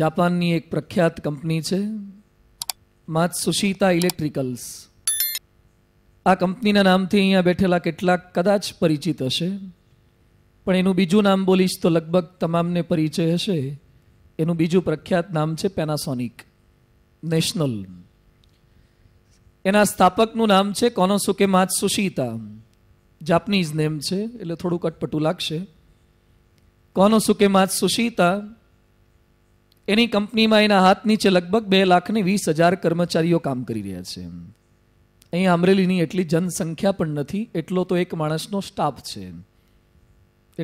જાપાનની એક પ્રખ્યાત કંપની છે માત સુશીતા ઇલેક્ટ્રિકલ્સ આ કંપનીના નામથી અહીંયા બેઠેલા કેટલાક કદાચ પરિચિત હશે પણ એનું બીજું નામ બોલીશ તો લગભગ તમામને પરિચય હશે એનું બીજું પ્રખ્યાત નામ છે પેનાસોનિક નેશનલ એના સ્થાપકનું નામ છે કોનોસુકે માત્સુશીતા જાપનીઝ નેમ છે એટલે થોડું કટપટું લાગશે કોનોસુકે સુશીતા એની કંપનીમાં એના હાથ નીચે લગભગ બે લાખને વીસ હજાર કર્મચારીઓ કામ કરી રહ્યા છે અહીં અમરેલીની એટલી જનસંખ્યા પણ નથી એટલો તો એક માણસનો સ્ટાફ છે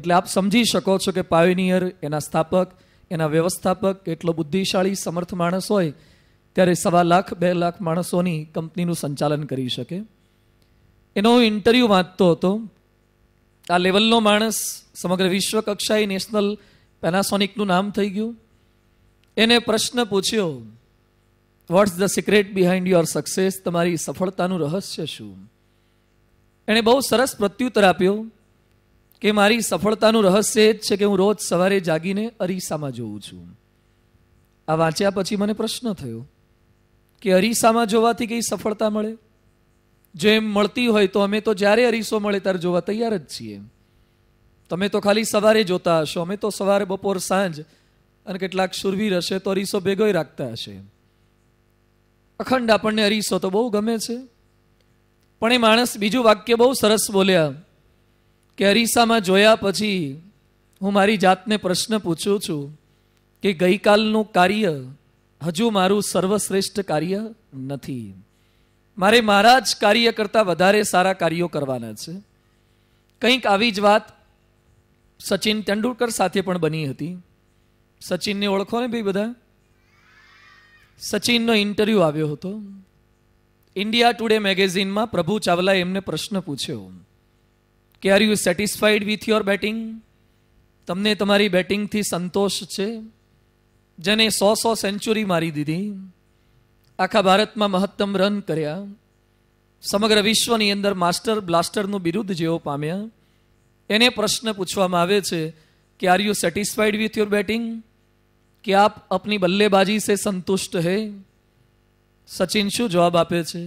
એટલે આપ સમજી શકો છો કે પાયોનિયર એના સ્થાપક એના વ્યવસ્થાપક એટલો બુદ્ધિશાળી સમર્થ માણસ હોય ત્યારે સવા લાખ બે લાખ માણસોની કંપનીનું સંચાલન કરી શકે એનો હું ઇન્ટરવ્યૂ વાંચતો હતો આ લેવલનો માણસ સમગ્ર વિશ્વ કક્ષાએ નેશનલ પેનાસોનિકનું નામ થઈ ગયું એને પ્રશ્ન પૂછ્યો what's the secret behind your success તમારી સફળતાનું રહસ્ય શું એણે બહુ સરસ પ્રત્યુત્તર આપ્યો કે મારી સફળતાનું રહસ્ય એ જ છે કે હું રોજ સવારે જાગીને અરીસામાં જોઉં છું આ વાંચ્યા પછી મને પ્રશ્ન થયો કે અરીસામાં જોવાથી કઈ સફળતા મળે જો એમ મળતી હોય તો અમે તો જ્યારે અરીસો મળે ત્યારે જોવા તૈયાર જ છીએ તમે તો ખાલી સવારે જોતા હશો અમે તો સવારે બપોર સાંજ અને કેટલાક શુરવીર હશે તો અરીસો ભેગોય રાખતા હશે અખંડ આપણને અરીસો તો બહુ ગમે છે પણ એ માણસ બીજું વાક્ય બહુ સરસ બોલ્યા કે અરીસામાં જોયા પછી હું મારી જાતને પ્રશ્ન પૂછું છું કે ગઈકાલનું કાર્ય હજુ મારું સર્વશ્રેષ્ઠ કાર્ય નથી મારે મારા જ કાર્ય કરતાં વધારે સારા કાર્યો કરવાના છે કંઈક આવી જ વાત સચિન તેંડુલકર સાથે પણ બની હતી સચિનને ઓળખો ને ભાઈ બધા સચિનનો ઇન્ટરવ્યુ આવ્યો હતો ઇન્ડિયા ટુડે મેગેઝિનમાં પ્રભુ ચાવલાએ એમને પ્રશ્ન પૂછ્યો કે are you satisfied with your batting તમને તમારી બેટિંગથી સંતોષ છે જેને સો સો સેન્ચુરી મારી દીધી આખા ભારતમાં મહત્તમ રન કર્યા સમગ્ર વિશ્વની અંદર માસ્ટર બ્લાસ્ટરનું બિરુદ જેઓ પામ્યા એને પ્રશ્ન પૂછવામાં આવે છે કે are you satisfied with your batting कि आप अपनी बल्लेबाजी से संतुष्ट है सचिन शु जवाब आपे छे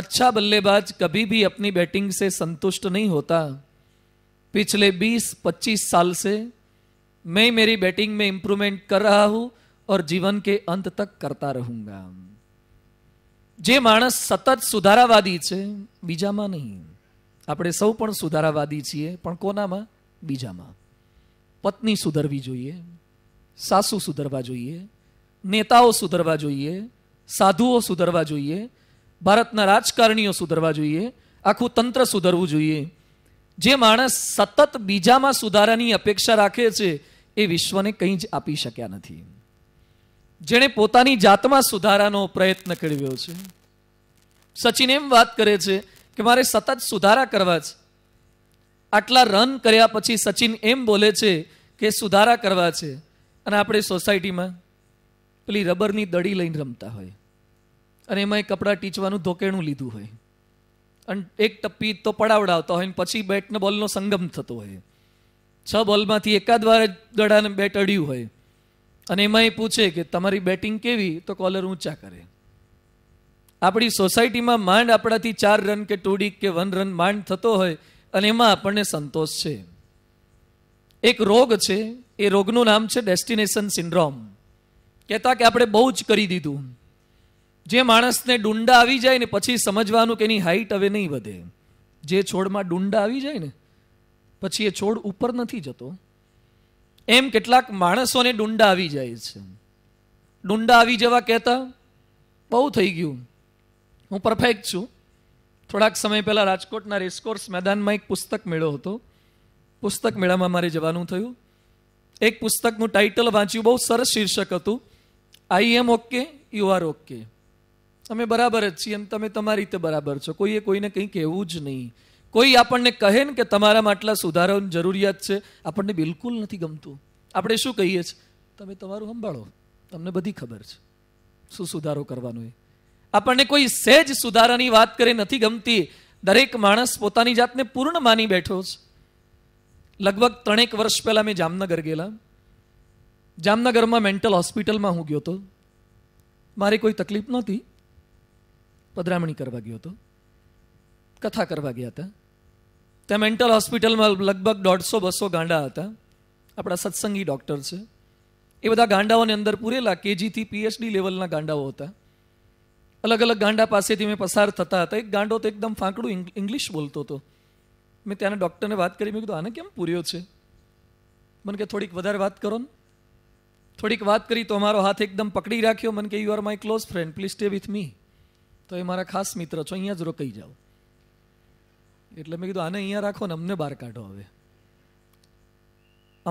अच्छा बल्लेबाज कभी भी अपनी बैटिंग से संतुष्ट नहीं होता पिछले 20-25 साल से मैं मेरी बैटिंग में इंप्रूवमेंट कर रहा हूं और जीवन के अंत तक करता रहूंगा जे मानस सतत सुधारावादी छे बीजा मा नहीं आप सब सुधारावादी छे को बीजा मा पत्नी सुधरवी जो સાસુ સુધરવા જોઈએ નેતાઓ સુધરવા જોઈએ સાધુઓ સુધરવા જોઈએ ભારતના રાજકારણીઓ સુધરવા જોઈએ આખું તંત્ર સુધરવું જોઈએ જે માણસ સતત બીજામાં સુધારાની અપેક્ષા રાખે છે એ વિશ્વને કંઈ જ આપી શક્યા નથી જેણે પોતાની જાતમાં સુધારાનો પ્રયત્ન કર્યો છે સચિન એમ વાત કરે છે કે મારે સતત સુધારા કરવા છે આટલા રન કર્યા પછી સચિન એમ બોલે છે કે સુધારા કરવા છે અને આપણે સોસાયટીમાં પેલી રબરની દડી લઈને રમતા હોય અને એમાં કપડાં ટીચવાનું ધોકેણું લીધું હોય અને એક ટપ્પી તો પડાવડાવતા હોય ને પછી બેટને બોલનો સંગમ થતો હોય છ બોલમાંથી એકાદ વાર દડાને બેટ અડ્યું હોય અને એમાં એ પૂછે કે તમારી બેટિંગ કેવી તો કોલર ઊંચા કરે આપણી સોસાયટીમાં માંડ આપણાથી ચાર રન કે ટુ કે વન રન માંડ થતો હોય અને એમાં આપણને સંતોષ છે એક રોગ છે એ રોગનું નામ છે ડેસ્ટિનેશન સિન્ડ્રોમ કહેતા કે આપણે બહુ જ કરી દીધું જે માણસને ડુંડા આવી જાય ને પછી સમજવાનું કે એની હાઈટ હવે નહીં વધે જે છોડમાં ડુંડા આવી જાય ને પછી એ છોડ ઉપર નથી જતો એમ કેટલાક માણસોને ડુંડા આવી જાય છે ડુંડા આવી જવા કહેતા બહુ થઈ ગયું હું પરફેક્ટ છું થોડાક સમય પહેલાં રાજકોટના રેસકોર્સ મેદાનમાં એક પુસ્તક મેળો હતો પુસ્તક મેળામાં મારે જવાનું થયું એક પુસ્તકનું ટાઇટલ વાંચ્યું બહુ સરસ શીર્ષક હતું I am okay you are okay અમે બરાબર જ છીએ એમ તમે તમારી રીતે બરાબર છો કોઈએ કોઈને કંઈ કહેવું જ નહીં કોઈ આપણને કહે ને કે તમારા માટલા સુધારાની જરૂરિયાત છે આપણને બિલકુલ નથી ગમતું આપણે શું કહીએ છીએ તમે તમારું સંભાળો તમને બધી ખબર છે શું સુધારો કરવાનો એ આપણને કોઈ સહેજ સુધારાની વાત કરે નથી ગમતી દરેક માણસ પોતાની જાતને પૂર્ણ માની બેઠો છે લગભગ ત્રણેક વર્ષ પહેલાં મેં જામનગર ગયેલા જામનગરમાં મેન્ટલ હોસ્પિટલમાં હું ગયો હતો મારે કોઈ તકલીફ નહોતી પધરામણી કરવા ગયો હતો કથા કરવા ગયા હતા ત્યાં મેન્ટલ હોસ્પિટલમાં લગભગ દોઢસો બસો ગાંડા હતા આપણા સત્સંગી ડૉક્ટર છે એ બધા ગાંડાઓની અંદર પૂરેલા કેજીથી પીએચડી લેવલના ગાંડાઓ હતા અલગ અલગ ગાંડા પાસેથી મેં પસાર થતા હતા એક ગાંડો તો એકદમ ફાંકડું ઇંગ્લિશ બોલતો હતો મેં ત્યાંના ડૉક્ટરને વાત કરી મેં કીધું આને કેમ પૂર્યો છે મને કે થોડીક વધારે વાત કરો ને થોડીક વાત કરી તો અમારો હાથ એકદમ પકડી રાખ્યો મને કે you are my close friend please stay with me તો એ મારા ખાસ મિત્ર છો અહીંયા જ રોકાઈ જાઓ એટલે મેં કીધું આને અહીંયા રાખો ને અમને બહાર કાઢો હવે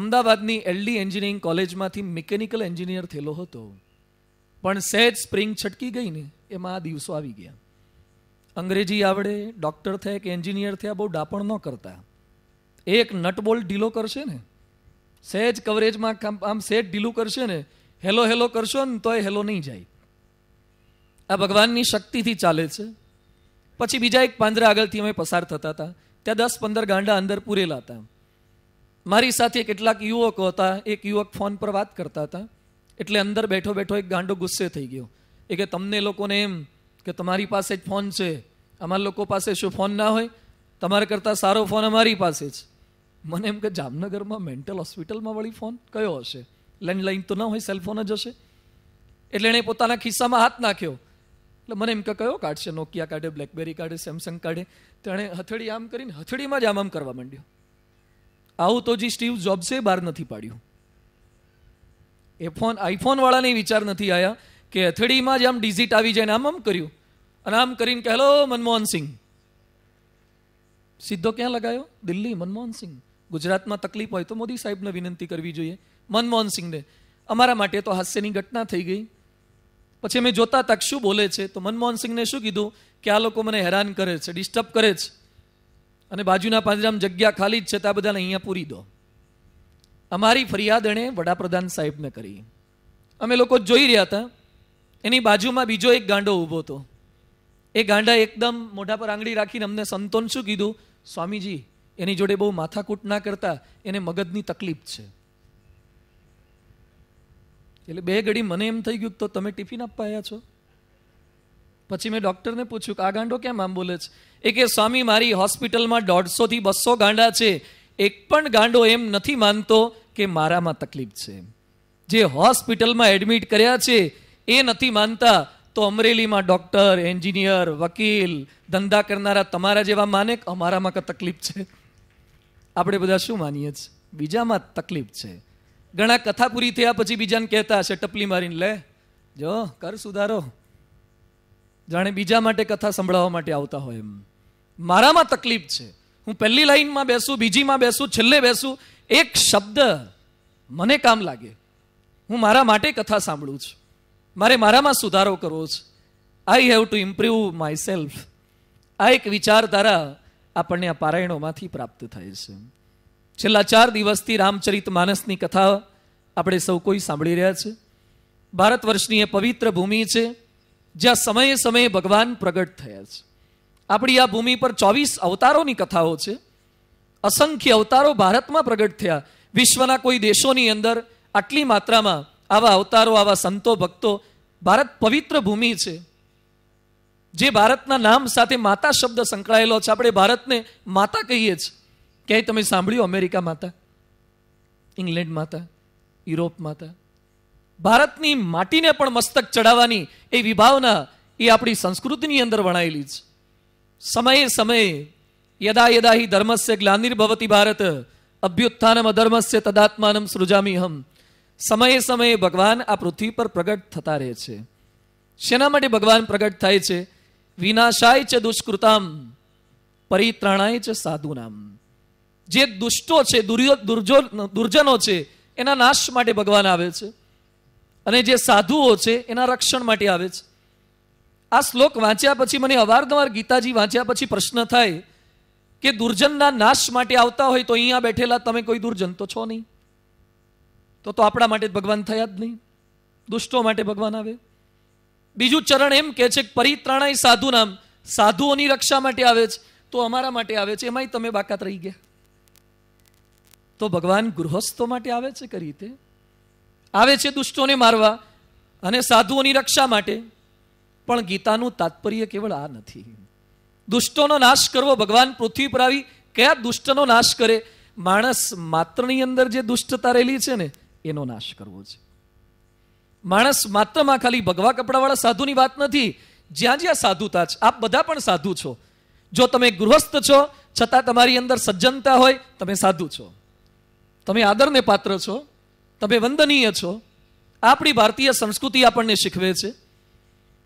અમદાવાદની એલડી એન્જિનિયરિંગ કોલેજમાંથી મિકેનિકલ એન્જિનિયર થયેલો હતો પણ સહેજ સ્પ્રિંગ છટકી ગઈ ને એમાં આ દિવસો આવી ગયા અંગ્રેજી આવડે ડૉક્ટર થયા કે એન્જિનિયર થયા બહુ ડાપણ ન કરતા એક નટબોલ ઢીલો કરશે ને સહેજ કવરેજમાં આમ સેજ ઢીલું કરશે ને હેલો હેલો કરશો ને તોય હેલો નહીં જાય આ ભગવાનની શક્તિથી ચાલે છે પછી બીજા એક પાંદરા આગળથી અમે પસાર થતા હતા ત્યાં દસ પંદર ગાંડા અંદર પૂરેલા હતા મારી સાથે કેટલાક યુવકો હતા એક યુવક ફોન પર વાત કરતા હતા એટલે અંદર બેઠો બેઠો એક ગાંડો ગુસ્સે થઈ ગયો એ કે તમને લોકોને એમ કે તમારી પાસે જ ફોન છે અમારા લોકો પાસે શું ફોન ના હોય તમારા કરતાં સારો ફોન અમારી પાસે જ મને એમ કે જામનગરમાં મેન્ટલ હોસ્પિટલમાં વળી ફોન કયો હશે લેન્ડલાઇન તો ન હોય સેલફોન જ હશે એટલે એણે પોતાના ખિસ્સામાં હાથ નાખ્યો એટલે મને એમ કે કયો કાઢશે નોકિયા કાઢે બ્લેકબેરી કાઢે સેમસંગ કાઢે તેણે હથડી આમ કરીને હથડીમાં જ આમ આમ કરવા માંડ્યો આવું તો જે સ્ટીવ જોબ્સે બહાર નથી પાડ્યું એ ફોન આઈફોનવાળાને વિચાર નથી આવ્યા કે હથેળીમાં જ આમ ડિઝિટ આવી જાય ને આમ આમ કર્યું અને આમ કરીને કહેલો મનમોહન મનમોહનસિંહ સીધો ક્યાં લગાયો દિલ્હી મનમોહન મનમોહનસિંહ ગુજરાતમાં તકલીફ હોય તો મોદી સાહેબને વિનંતી કરવી જોઈએ મનમોહન મનમોહનસિંહને અમારા માટે તો હાસ્યની ઘટના થઈ ગઈ પછી અમે જોતા તક શું બોલે છે તો મનમોહન મનમોહનસિંહને શું કીધું કે આ લોકો મને હેરાન કરે છે ડિસ્ટર્બ કરે છે અને બાજુના પાંજરામાં જગ્યા ખાલી જ છે તો આ બધાને અહીંયા પૂરી દો અમારી ફરિયાદ એણે વડાપ્રધાન સાહેબને કરી અમે લોકો જોઈ રહ્યા હતા એની બાજુમાં બીજો એક ગાંડો ઊભો હતો એ ગાંડા એકદમ મોઢા પર આંગળી રાખીને અમને સંતોન શું કીધું સ્વામીજી એની જોડે બહુ માથાકૂટ ના કરતા એને મગજની તકલીફ છે એટલે બે ઘડી મને એમ થઈ ગયું તો તમે ટિફિન આપવા આવ્યા છો પછી મેં ડૉક્ટરને પૂછ્યું કે આ ગાંડો કેમ આમ બોલે છે એ કે સ્વામી મારી હોસ્પિટલમાં દોઢસોથી બસો ગાંડા છે એક પણ ગાંડો એમ નથી માનતો કે મારામાં તકલીફ છે જે હોસ્પિટલમાં એડમિટ કર્યા છે એ નથી માનતા તો અમરેલીમાં ડૉક્ટર એન્જિનિયર વકીલ ધંધા કરનારા તમારા જેવા માને અમારામાં કે તકલીફ છે આપણે બધા શું માનીએ છીએ બીજામાં તકલીફ છે ઘણા કથા પૂરી થયા પછી બીજાને કહેતા હશે ટપલી મારીને લે જો કર સુધારો જાણે બીજા માટે કથા સંભળાવવા માટે આવતા હોય એમ મારામાં તકલીફ છે હું પહેલી લાઈનમાં બેસું બીજીમાં બેસું છેલ્લે બેસું એક શબ્દ મને કામ લાગે હું મારા માટે કથા સાંભળું છું મારે મારામાં સુધારો કરવો છે I have to improve myself આ એક વિચારધારા આપણને આ પારાયણોમાંથી પ્રાપ્ત થાય છે છેલ્લા ચાર દિવસથી રામચરિત માનસની કથા આપણે સૌ કોઈ સાંભળી રહ્યા છે ભારત વર્ષની એ પવિત્ર ભૂમિ છે જ્યાં સમયે સમયે ભગવાન પ્રગટ થયા છે આપણી આ ભૂમિ પર ચોવીસ અવતારોની કથાઓ છે અસંખ્ય અવતારો ભારતમાં પ્રગટ થયા વિશ્વના કોઈ દેશોની અંદર આટલી માત્રામાં આવા અવતારો આવા સંતો ભક્તો ભારત પવિત્ર ભૂમિ છે જે ભારતના નામ સાથે માતા શબ્દ સંકળાયેલો છે આપણે ભારતને માતા કહીએ છીએ ક્યાંય તમે સાંભળ્યું અમેરિકા માતા ઇંગ્લેન્ડ માતા યુરોપ માતા ભારતની માટીને પણ મસ્તક ચડાવવાની એ વિભાવના એ આપણી સંસ્કૃતિની અંદર વણાયેલી છે સમયે સમયે યદા યદા હિ ધર્મસ્ય ગ્લાનિર્ભવતી ભારત અભ્યુત્થાનમ અધર્મસ્ય તદાત્માનમ સૃજામી હમ સમયે સમયે ભગવાન આ પૃથ્વી પર પ્રગટ થતા રહે છે શેના માટે ભગવાન પ્રગટ થાય છે વિનાશાય છે દુષ્કૃતામ પરિત્રાણાય છે સાધુનામ જે દુષ્ટો છે દુર્જનો છે એના નાશ માટે ભગવાન આવે છે અને જે સાધુઓ છે એના રક્ષણ માટે આવે છે આ શ્લોક વાંચ્યા પછી મને અવારનવાર ગીતાજી વાંચ્યા પછી પ્રશ્ન થાય કે દુર્જનના નાશ માટે આવતા હોય તો અહીંયા બેઠેલા તમે કોઈ દુર્જન તો છો નહીં તો તો આપણા માટે ભગવાન થયા જ નહીં દુષ્ટો માટે ભગવાન આવે બીજું ચરણ એમ કે છે પરિત્રાણાય સાધુ નામ સાધુઓની રક્ષા માટે આવે છે તો અમારા માટે આવે છે એમાંય તમે બાકાત રહી ગયા તો ભગવાન ગૃહસ્થો માટે આવે છે કઈ રીતે આવે છે દુષ્ટોને મારવા અને સાધુઓની રક્ષા માટે પણ ગીતાનું તાત્પર્ય કેવળ આ નથી દુષ્ટોનો નાશ કરવો ભગવાન પૃથ્વી પર આવી કયા દુષ્ટનો નાશ કરે માણસ માત્રની અંદર જે દુષ્ટતા રહેલી છે ને એનો નાશ કરવો છે માણસ માત્રમાં ખાલી ભગવા કપડાવાળા સાધુની વાત નથી જ્યાં જ્યાં સાધુતા છે આપ બધા પણ સાધુ છો જો તમે ગૃહસ્થ છો છતાં તમારી અંદર સજ્જનતા હોય તમે સાધુ છો તમે આદરને પાત્ર છો તમે વંદનીય છો આપણી ભારતીય સંસ્કૃતિ આપણને શીખવે છે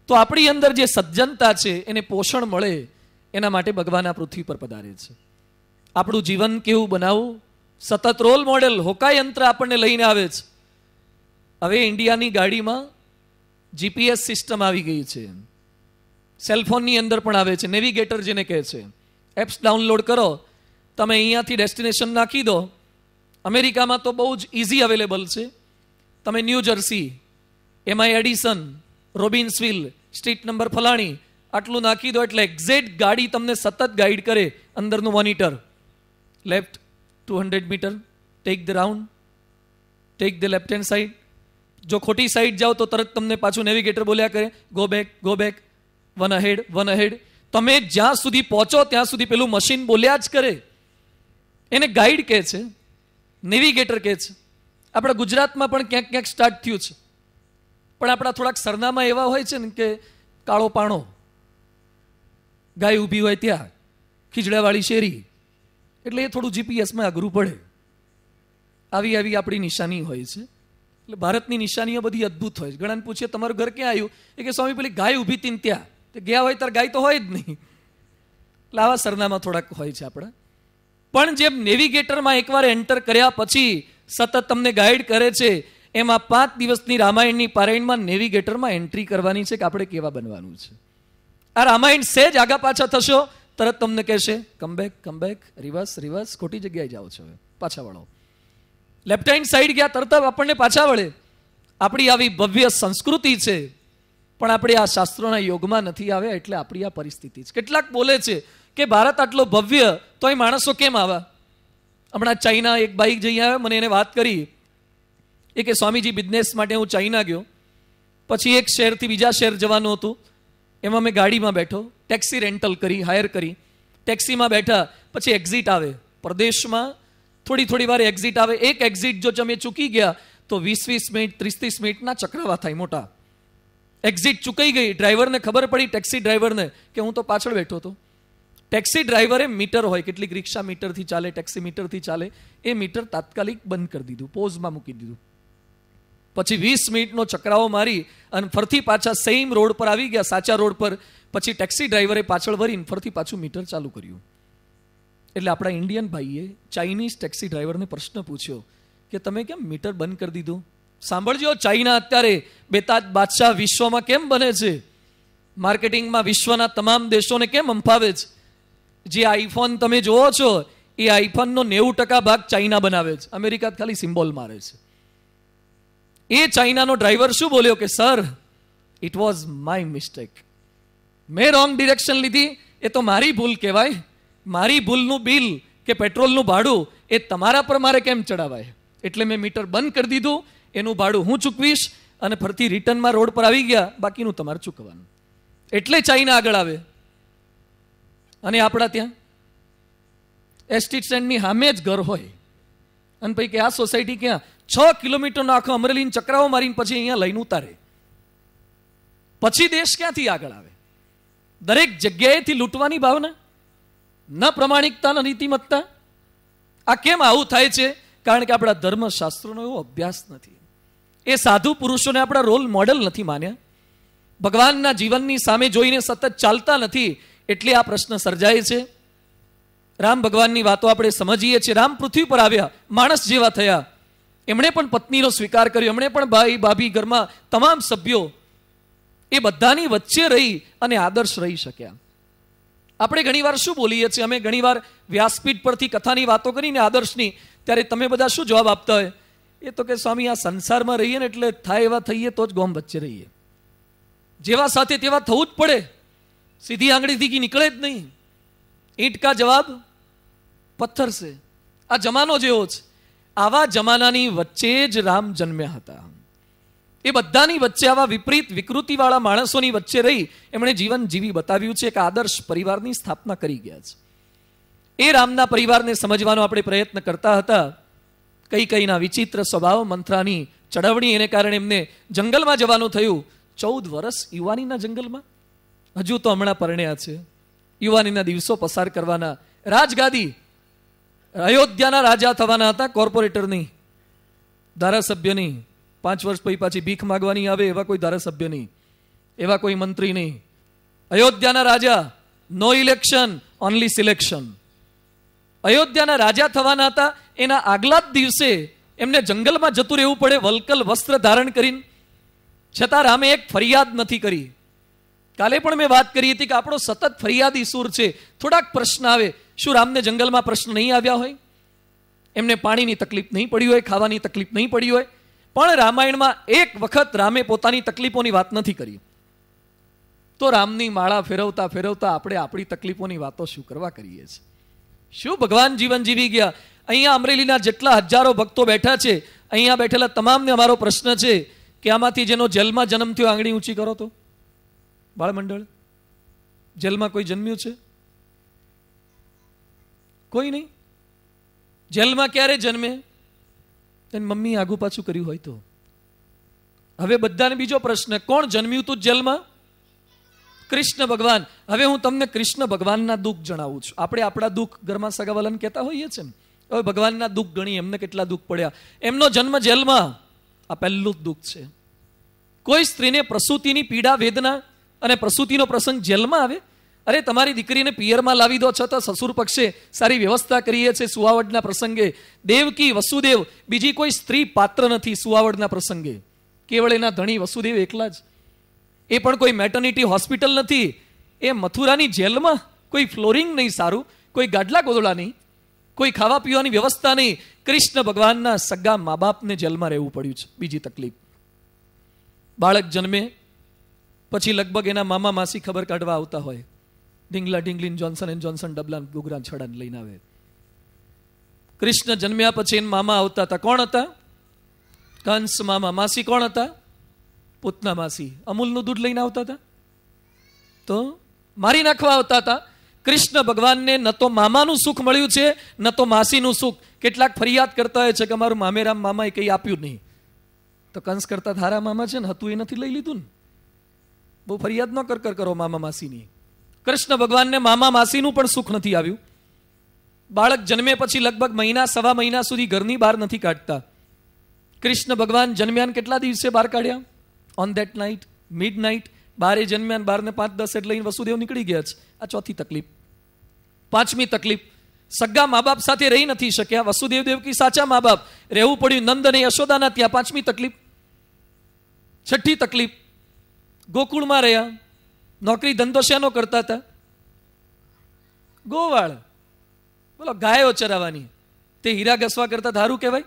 તો આપણી અંદર જે સજ્જનતા છે એને પોષણ મળે એના માટે ભગવાન આ પૃથ્વી પર પધારે છે આપણું જીવન કેવું બનાવવું સતત રોલ મોડેલ યંત્ર આપણને લઈને આવે છે હવે ઇન્ડિયાની ગાડીમાં જીપીએસ સિસ્ટમ આવી ગઈ છે સેલફોનની અંદર પણ આવે છે નેવિગેટર જેને કહે છે એપ્સ ડાઉનલોડ કરો તમે અહીંયાથી ડેસ્ટિનેશન નાખી દો અમેરિકામાં તો બહુ જ ઇઝી અવેલેબલ છે તમે New Jersey MI Edison Robbinsville street number ફલાણી આટલું નાખી દો એટલે એક્ઝેક્ટ ગાડી તમને સતત ગાઈડ કરે અંદરનું monitor left 200 metre take the round take the left hand side જો ખોટી સાઈડ જાઓ તો તરત તમને પાછું નેવિગેટર બોલ્યા કરે go back go back one ahead one ahead તમે જ્યાં સુધી પહોંચો ત્યાં સુધી પેલું મશીન બોલ્યા જ કરે એને ગાઈડ કહે છે નેવિગેટર કહે છે આપણા ગુજરાતમાં પણ ક્યાંક ક્યાંક સ્ટાર્ટ થયું છે પણ આપણા થોડાક સરનામા એવા હોય છે ને કે કાળો પાણો ગાય ઊભી હોય ત્યાં ખીજડાવાળી શેરી એટલે એ થોડું જીપીએસમાં અઘરું પડે આવી આવી આપણી નિશાની હોય છે એટલે ભારતની નિશાનીઓ બધી અદ્ભુત હોય છે ઘણાને પૂછીએ તમારું ઘર ક્યાં આવ્યું એ કે સ્વામી પેલી ગાય ઊભી હતી ત્યાં તે ગયા હોય ત્યારે ગાય તો હોય જ નહીં એટલે આવા સરનામા થોડાક હોય છે આપણા પણ જેમ નેવિગેટરમાં એકવાર એન્ટર કર્યા પછી સતત તમને ગાઈડ કરે છે એમાં પાંચ દિવસની રામાયણની પારાયણમાં નેવિગેટરમાં એન્ટ્રી કરવાની છે કે આપણે કેવા બનવાનું છે આ રામાયણ સેજ આગા પાછા થશો તરત તમને કહેશે કમબેક કમબેક રિવર્સ રિવર્સ ખોટી જગ્યાએ જાઓ છો હવે પાછા વળો લેફ્ટ હેન્ડ સાઈડ ગયા તરત આપણને પાછા વળે આપણી આવી ભવ્ય સંસ્કૃતિ છે પણ આપણે આ શાસ્ત્રોના યોગમાં નથી આવે એટલે આપણી આ પરિસ્થિતિ છે કેટલાક બોલે છે કે ભારત આટલો ભવ્ય તો એ માણસો કેમ આવા હમણાં ચાઇના એક બાઈક જઈ આવ્યા મને એને વાત કરી એ કે સ્વામીજી બિઝનેસ માટે હું ચાઇના ગયો પછી એક શહેરથી બીજા શહેર જવાનું હતું એમાં મેં ગાડીમાં બેઠો ટેક્સી રેન્ટલ કરી હાયર કરી ટેક્સીમાં બેઠા પછી એક્ઝિટ આવે પ્રદેશમાં થોડી થોડી વાર એક્ઝિટ આવે એક એક્ઝિટ જો તમે ચૂકી ગયા તો વીસ વીસ મિનિટ ત્રીસ ત્રીસ મિનિટના ચક્રવા થાય મોટા એક્ઝિટ ચૂકાઈ ગઈ ડ્રાઈવરને ખબર પડી ટેક્સી ડ્રાઈવરને કે હું તો પાછળ બેઠો હતો ટેક્સી ડ્રાઈવરે મીટર હોય કેટલીક રિક્ષા મીટરથી ચાલે ટેક્સી મીટરથી ચાલે એ મીટર તાત્કાલિક બંધ કરી દીધું પોઝમાં મૂકી દીધું પછી વીસ મિનિટનો ચકરાવો મારી અને ફરથી પાછા સેમ રોડ પર આવી ગયા સાચા રોડ પર પછી ટેક્સી ડ્રાઈવરે પાછળ ભરીને ફરથી પાછું મીટર ચાલુ કર્યું એટલે આપણા ઇન્ડિયન ભાઈએ ચાઇનીઝ ટેક્સી ડ્રાઈવરને પ્રશ્ન પૂછ્યો કે તમે કેમ મીટર બંધ કરી દીધું સાંભળજો ચાઇના અત્યારે બેતાજ બાદશાહ વિશ્વમાં કેમ બને છે માર્કેટિંગમાં વિશ્વના તમામ દેશોને કેમ અંફાવે છે જે આઈફોન તમે જુઓ છો એ આઈફોનનો નેવું ટકા ભાગ ચાઇના બનાવે છે અમેરિકા ખાલી સિમ્બોલ મારે છે એ ચાઇનાનો ડ્રાઈવર શું બોલ્યો કે sir it was my mistake મેં રોંગ ડિરેક્શન લીધી એ તો મારી ભૂલ કહેવાય મારી ભૂલનું બિલ કે પેટ્રોલનું ભાડું એ તમારા પર મારે કેમ ચડાવાય એટલે મેં મીટર બંધ કરી દીધું એનું ભાડું હું ચૂકવીશ અને ફરતી રિટર્નમાં રોડ પર આવી ગયા બાકીનું તમારે ચૂકવાનું એટલે ચાઇના આગળ આવે અને આપણા ત્યાં એસટી સ્ટેન્ડની સામે જ ઘર હોય અને પછી કે આ સોસાયટી ક્યાં છ કિલોમીટરનો આખો અમરેલીને ચક્રાઓ મારીને પછી અહીંયા લઈને ઉતારે પછી દેશ ક્યાંથી આગળ આવે દરેક જગ્યાએથી લૂંટવાની ભાવના ન પ્રમાણિકતા ન નીતિમત્તા આ કેમ આવું થાય છે કારણ કે આપણા ધર્મશાસ્ત્રોનો એવો અભ્યાસ નથી એ સાધુ પુરુષોને આપણા રોલ મોડલ નથી માન્યા ભગવાનના જીવનની સામે જોઈને સતત ચાલતા નથી એટલે આ પ્રશ્ન સર્જાય છે રામ ભગવાનની વાતો આપણે સમજીએ છીએ રામ પૃથ્વી પર આવ્યા માણસ જેવા થયા એમણે પણ પત્નીનો સ્વીકાર કર્યો એમણે પણ ભાઈ ભાભી ઘરમાં તમામ સભ્યો એ બધાની વચ્ચે રહી અને આદર્શ રહી શક્યા આપણે ઘણીવાર શું બોલીએ છીએ અમે ઘણીવાર વ્યાસપીઠ પરથી કથાની વાતો કરીને આદર્શની ત્યારે તમે બધા શું જવાબ આપતા હોય એ તો કે સ્વામી આ સંસારમાં રહીએ ને એટલે થાય એવા થઈએ તો જ ગોમ વચ્ચે રહીએ જેવા સાથે તેવા થવું જ પડે સીધી આંગળી આંગળીથી નીકળે જ નહીં ઈંટકા જવાબ પથ્થર છે આ જમાનો જેવો છે આવા જમાનાની વચ્ચે જ રામ જન્મ્યા હતા એ બધાની વચ્ચે આવા વિપરીત વિકૃતિવાળા માણસોની વચ્ચે રહી એમણે જીવન જીવી બતાવ્યું છે એક આદર્શ પરિવારની સ્થાપના કરી ગયા છે એ રામના પરિવારને સમજવાનો આપણે પ્રયત્ન કરતા હતા કઈ કઈના વિચિત્ર સ્વભાવ મંત્રાની ચડવણી એને કારણે એમને જંગલમાં જવાનું થયું ચૌદ વર્ષ યુવાનીના જંગલમાં હજુ તો હમણાં પરણ્યા છે યુવાનીના દિવસો પસાર કરવાના રાજગાદી અયોધ્યાના રાજા થવાના હતા કોર્પોરેટરની ધારાસભ્યની પાંચ વર્ષ પછી પાછી ભીખ માગવાની આવે એવા કોઈ ધારાસભ્ય નહીં એવા કોઈ મંત્રી નહીં અયોધ્યાના રાજા નો ઇલેક્શન ઓનલી સિલેક્શન અયોધ્યાના રાજા થવાના હતા એના આગલા જ દિવસે એમને જંગલમાં જતું રહેવું પડે વલકલ વસ્ત્ર ધારણ કરીને છતાં રામે એક ફરિયાદ નથી કરી કાલે પણ મેં વાત કરી હતી કે આપણો સતત ફરિયાદી સૂર છે થોડાક પ્રશ્ન આવે શું રામને જંગલમાં પ્રશ્ન નહીં આવ્યા હોય એમને પાણીની તકલીફ નહીં પડી હોય ખાવાની તકલીફ નહીં પડી હોય પણ રામાયણમાં એક વખત રામે પોતાની તકલીફોની વાત નથી કરી તો રામની માળા ફેરવતા ફેરવતા આપણે આપણી તકલીફોની વાતો શું કરવા કરીએ છીએ શું ભગવાન જીવન જીવી ગયા અહીંયા અમરેલીના જેટલા હજારો ભક્તો બેઠા છે અહીંયા બેઠેલા તમામને અમારો પ્રશ્ન છે કે આમાંથી જેનો જેલમાં જન્મ થયો આંગળી ઊંચી કરો તો બાળમંડળ જેલમાં કોઈ જન્મ્યું છે કોઈ નહીં જેલમાં ક્યારે જન્મે એની મમ્મી આગું પાછું કર્યું હોય તો હવે બધાને બીજો પ્રશ્ન કોણ જન્મ્યું તું જેલમાં કૃષ્ણ ભગવાન હવે હું તમને કૃષ્ણ ભગવાનના દુઃખ જણાવું છું આપણે આપણા દુઃખ ઘરમાં સગાવાલન કહેતા હોઈએ છીએ હવે ભગવાનના દુઃખ ગણી એમને કેટલા દુઃખ પડ્યા એમનો જન્મ જેલમાં આ પહેલું જ દુઃખ છે કોઈ સ્ત્રીને પ્રસૂતિની પીડા વેદના અને પ્રસૂતિનો પ્રસંગ જેલમાં આવે અરે તમારી દીકરીને પિયરમાં લાવી દો છતાં સસુર પક્ષે સારી વ્યવસ્થા કરીએ છીએ સુવાવડના પ્રસંગે દેવકી વસુદેવ બીજી કોઈ સ્ત્રી પાત્ર નથી સુવાવડના પ્રસંગે કેવળ એના ધણી વસુદેવ એકલા જ એ પણ કોઈ મેટર્નિટી હોસ્પિટલ નથી એ મથુરાની જેલમાં કોઈ ફ્લોરિંગ નહીં સારું કોઈ ગાડલા ગોદળા નહીં કોઈ ખાવા પીવાની વ્યવસ્થા નહીં કૃષ્ણ ભગવાનના સગા મા બાપને જેલમાં રહેવું પડ્યું છે બીજી તકલીફ બાળક જન્મે પછી લગભગ એના મામા માસી ખબર કાઢવા આવતા હોય ઢીંગલા ઢીંગલીન જોન્સન એન્ડ જોન્સન ડબલા ડુગરા છડાને લઈને આવે કૃષ્ણ જન્મ્યા પછી એના મામા આવતા હતા કોણ હતા કંસ મામા માસી કોણ હતા પૂતના માસી અમૂલનું દૂધ લઈને આવતા હતા તો મારી નાખવા આવતા હતા કૃષ્ણ ભગવાનને ન તો મામાનું સુખ મળ્યું છે ન તો માસીનું સુખ કેટલાક ફરિયાદ કરતા હોય છે કે અમારું મામેરામ મામાએ કંઈ આપ્યું નહીં તો કંસ કરતા ધારા મામા છે ને હતું એ નથી લઈ લીધું ને બહુ ફરિયાદ ન કર કરો મામા માસીની કૃષ્ણ ભગવાનને મામા માસીનું પણ સુખ નથી આવ્યું બાળક જન્મે પછી લગભગ મહિના સવા મહિના સુધી ઘરની બહાર નથી કાઢતા કૃષ્ણ ભગવાન જન્મ્યાન કેટલા દિવસે બહાર કાઢ્યા on that night midnight બારે જન્મ્યાન બારને પાંચ દસ એટલે વસુદેવ નીકળી ગયા છે આ ચોથી તકલીફ પાંચમી તકલીફ સગા મા બાપ સાથે રહી નથી શક્યા વસુદેવ દેવકી સાચા મા બાપ રહેવું પડ્યું નંદ અને યશોદાના ત્યાં પાંચમી તકલીફ છઠ્ઠી તકલીફ ગોકુળમાં રહ્યા નોકરી ધંધો શેનો કરતા હતા ગોવાળ બોલો ગાયો ચરાવવાની તે હીરા ઘસવા કરતા ધારું કહેવાય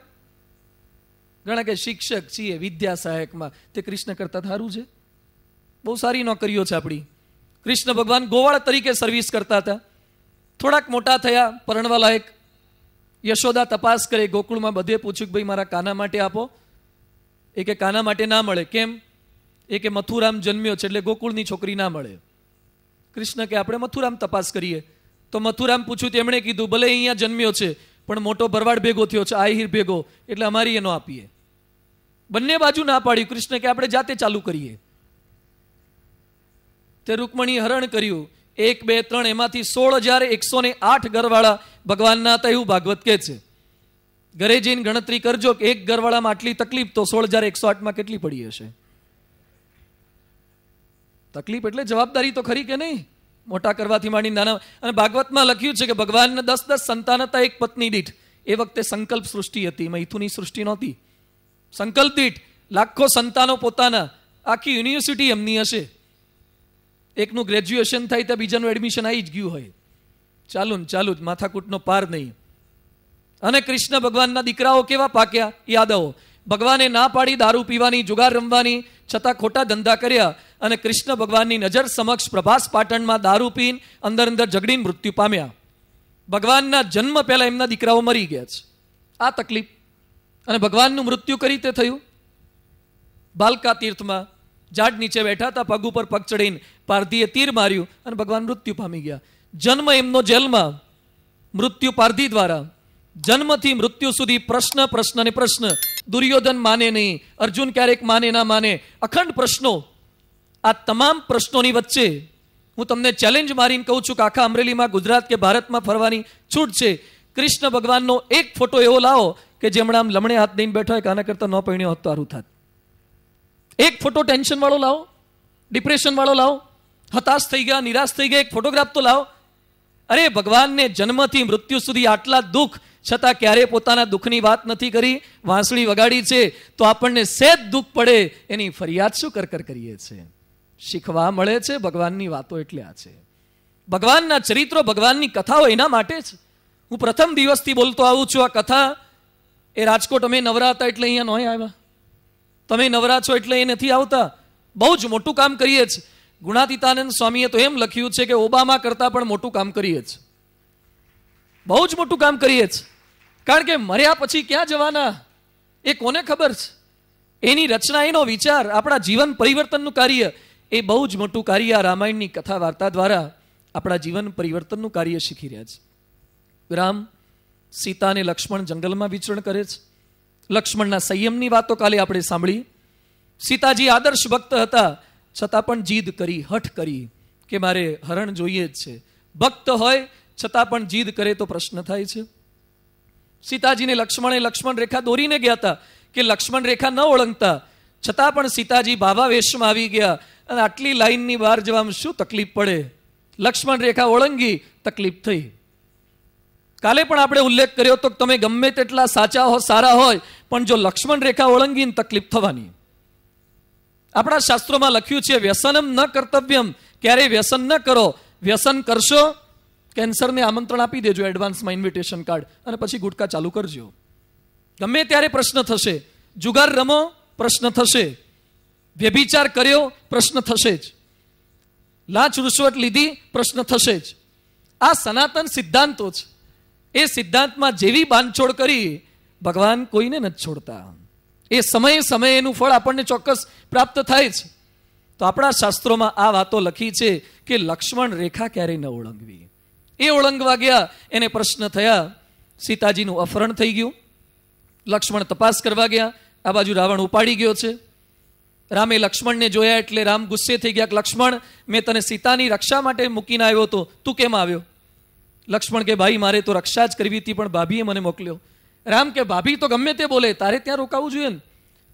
ઘણા કે શિક્ષક છીએ વિદ્યા સહાયકમાં તે કૃષ્ણ કરતા ધારું છે બહુ સારી નોકરીઓ છે આપણી કૃષ્ણ ભગવાન ગોવાળ તરીકે સર્વિસ કરતા હતા થોડાક મોટા થયા પરણવા લાયક યશોદા તપાસ કરે ગોકુળમાં બધે પૂછ્યું કે ભાઈ મારા કાના માટે આપો એ કે કાના માટે ના મળે કેમ એક મથુરામ જન્મ્યો છે એટલે ગોકુળની છોકરી ના મળે કૃષ્ણ કે આપણે મથુરામ તપાસ કરીએ તો મથુરામ પૂછ્યું તેમણે કીધું ભલે અહીંયા જન્મ્યો છે પણ મોટો ભરવાડ ભેગો થયો છે આહિર ભેગો એટલે અમારી એનો આપીએ બંને બાજુ ના પાડ્યું કૃષ્ણ કે આપણે જાતે ચાલુ કરીએ તે રૂકમણીએ હરણ કર્યું એક બે ત્રણ એમાંથી સોળ હજાર એકસો ને આઠ ઘરવાળા ભગવાનના હતા એવું ભાગવત કહે છે ઘરે જઈને ગણતરી કરજો કે એક ઘરવાળામાં આટલી તકલીફ તો સોળ હજાર એકસો આઠમાં કેટલી પડી હશે તકલીફ એટલે જવાબદારી તો ખરી કે નહીં મોટા કરવાથી માંડી નાના અને ભાગવતમાં લખ્યું છે કે ભગવાનને દસ દસ સંતાન હતા એક પત્ની દીઠ એ વખતે સંકલ્પ સૃષ્ટિ હતી મૈથુની સૃષ્ટિ નહોતી સંકલ્પ દીઠ લાખો સંતાનો પોતાના આખી યુનિવર્સિટી એમની હશે એકનું ગ્રેજ્યુએશન થાય ત્યાં બીજાનું એડમિશન આવી જ ગયું હોય ચાલુ ને ચાલુ જ માથાકૂટનો પાર નહીં અને કૃષ્ણ ભગવાનના દીકરાઓ કેવા પાક્યા યાદવો ભગવાને ના પાડી દારૂ પીવાની જુગાર રમવાની છતાં ખોટા ધંધા કર્યા અને કૃષ્ણ ભગવાનની નજર સમક્ષ પ્રભાસ પાટણમાં દારૂ પીન અંદર અંદર ઝઘડીને મૃત્યુ પામ્યા ભગવાનના જન્મ પહેલાં એમના દીકરાઓ મરી ગયા છે આ તકલીફ અને ભગવાનનું મૃત્યુ કઈ રીતે થયું બાલકા તીર્થમાં ઝાડ નીચે બેઠા હતા પગ ઉપર પગ ચડીને પારધીએ તીર માર્યું અને ભગવાન મૃત્યુ પામી ગયા જન્મ એમનો જેલમાં મૃત્યુ પારધી દ્વારા જન્મથી મૃત્યુ સુધી પ્રશ્ન પ્રશ્ન ને પ્રશ્ન દુર્યોધન માને નહીં અર્જુન ક્યારેક માને ના માને અખંડ પ્રશ્નો આ તમામ પ્રશ્નોની વચ્ચે હું તમને ચેલેન્જ મારીને કહું છું કે આખા અમરેલીમાં ગુજરાત કે ભારતમાં ફરવાની છૂટ છે કૃષ્ણ ભગવાનનો એક ફોટો એવો લાવો કે જેમણે આમ લમણે હાથ દઈને બેઠો હોય કે આના કરતાં ન પહેણ્યો હોત તો સારું થાત એક ફોટો ટેન્શન વાળો લાવો ડિપ્રેશન વાળો લાવો હતાશ થઈ ગયા નિરાશ થઈ ગયા એક ફોટોગ્રાફ તો લાવો અરે ભગવાનને જન્મથી મૃત્યુ સુધી આટલા દુઃખ છતાં ક્યારેય પોતાના દુઃખની વાત નથી કરી વાંસળી વગાડી છે તો આપણને સહેજ દુઃખ પડે એની ફરિયાદ શું કરકર કરીએ છીએ શીખવા મળે છે ભગવાનની વાતો એટલે આ છે ભગવાનના ચરિત્રો ભગવાનની કથાઓ એના માટે જ હું પ્રથમ દિવસથી બોલતો આવું છું આ કથા એ રાજકોટ અમે નવરા હતા એટલે અહીંયા નહીં આવ્યા તમે નવરા છો એટલે એ નથી આવતા બહુ જ મોટું કામ કરીએ છીએ ગુણાતીતાનંદ સ્વામીએ તો એમ લખ્યું છે કે ઓબામા કરતા પણ મોટું કામ કરીએ જ બહુ જ મોટું કામ કરીએ છીએ કારણ કે મર્યા પછી ક્યાં જવાના એ કોને ખબર છે એની રચના એનો વિચાર આપણા જીવન પરિવર્તનનું કાર્ય એ બહુ જ મોટું કાર્ય આ રામાયણની કથા વાર્તા દ્વારા આપણા જીવન પરિવર્તનનું કાર્ય શીખી રહ્યા છે રામ સીતા અને લક્ષ્મણ જંગલમાં વિચરણ કરે છે લક્ષ્મણના સંયમની વાતો કાલે આપણે સાંભળી સીતાજી આદર્શ ભક્ત હતા છતાં પણ જીદ કરી હઠ કરી કે મારે હરણ જોઈએ જ છે ભક્ત હોય છતાં પણ જીદ કરે તો પ્રશ્ન થાય છે સીતાજીને લક્ષ્મણે લક્ષ્મણ રેખા દોરીને ગયા હતા કે લક્ષ્મણ રેખા ન ઓળંગતા છતાં પણ સીતાજી બાબા વેશમાં આવી ગયા અને આટલી લાઈનની બહાર જવામાં શું તકલીફ પડે લક્ષ્મણ રેખા ઓળંગી તકલીફ થઈ કાલે પણ આપણે ઉલ્લેખ કર્યો તો તમે ગમે તેટલા સાચા હો સારા હોય પણ જો લક્ષ્મણ રેખા ઓળંગીને તકલીફ થવાની આપણા શાસ્ત્રોમાં લખ્યું છે વ્યસનમ ન કર્તવ્યમ ક્યારેય વ્યસન ન કરો વ્યસન કરશો કેન્સરને આમંત્રણ આપી દેજો એડવાન્સમાં ઇન્વિટેશન કાર્ડ અને પછી ગુટકા ચાલુ કરજો ગમે ત્યારે પ્રશ્ન થશે જુગાર રમો પ્રશ્ન થશે વ્યભિચાર કર્યો પ્રશ્ન થશે જ લાંચ રૂશ્વત લીધી પ્રશ્ન થશે જ આ સનાતન સિદ્ધાંતો છે એ સિદ્ધાંતમાં જેવી બાંધછોડ કરી ભગવાન કોઈને નથી છોડતા એ સમયે સમયે એનું ફળ આપણને ચોક્કસ પ્રાપ્ત થાય છે તો આપણા શાસ્ત્રોમાં આ વાતો લખી છે કે લક્ષ્મણ રેખા ક્યારેય ન ઓળંગવી એ ઓળંગવા ગયા એને પ્રશ્ન થયા સીતાજીનું અપહરણ થઈ ગયું લક્ષ્મણ તપાસ કરવા ગયા આ બાજુ રાવણ ઉપાડી ગયો છે રામે લક્ષ્મણને જોયા એટલે રામ ગુસ્સે થઈ ગયા કે લક્ષ્મણ મેં તને સીતાની રક્ષા માટે મૂકીને આવ્યો હતો તું કેમ આવ્યો લક્ષ્મણ કે ભાઈ મારે તો રક્ષા જ કરવી હતી પણ ભાભીએ મને મોકલ્યો રામ કે ભાભી તો ગમે તે બોલે તારે ત્યાં રોકાવું જોઈએ ને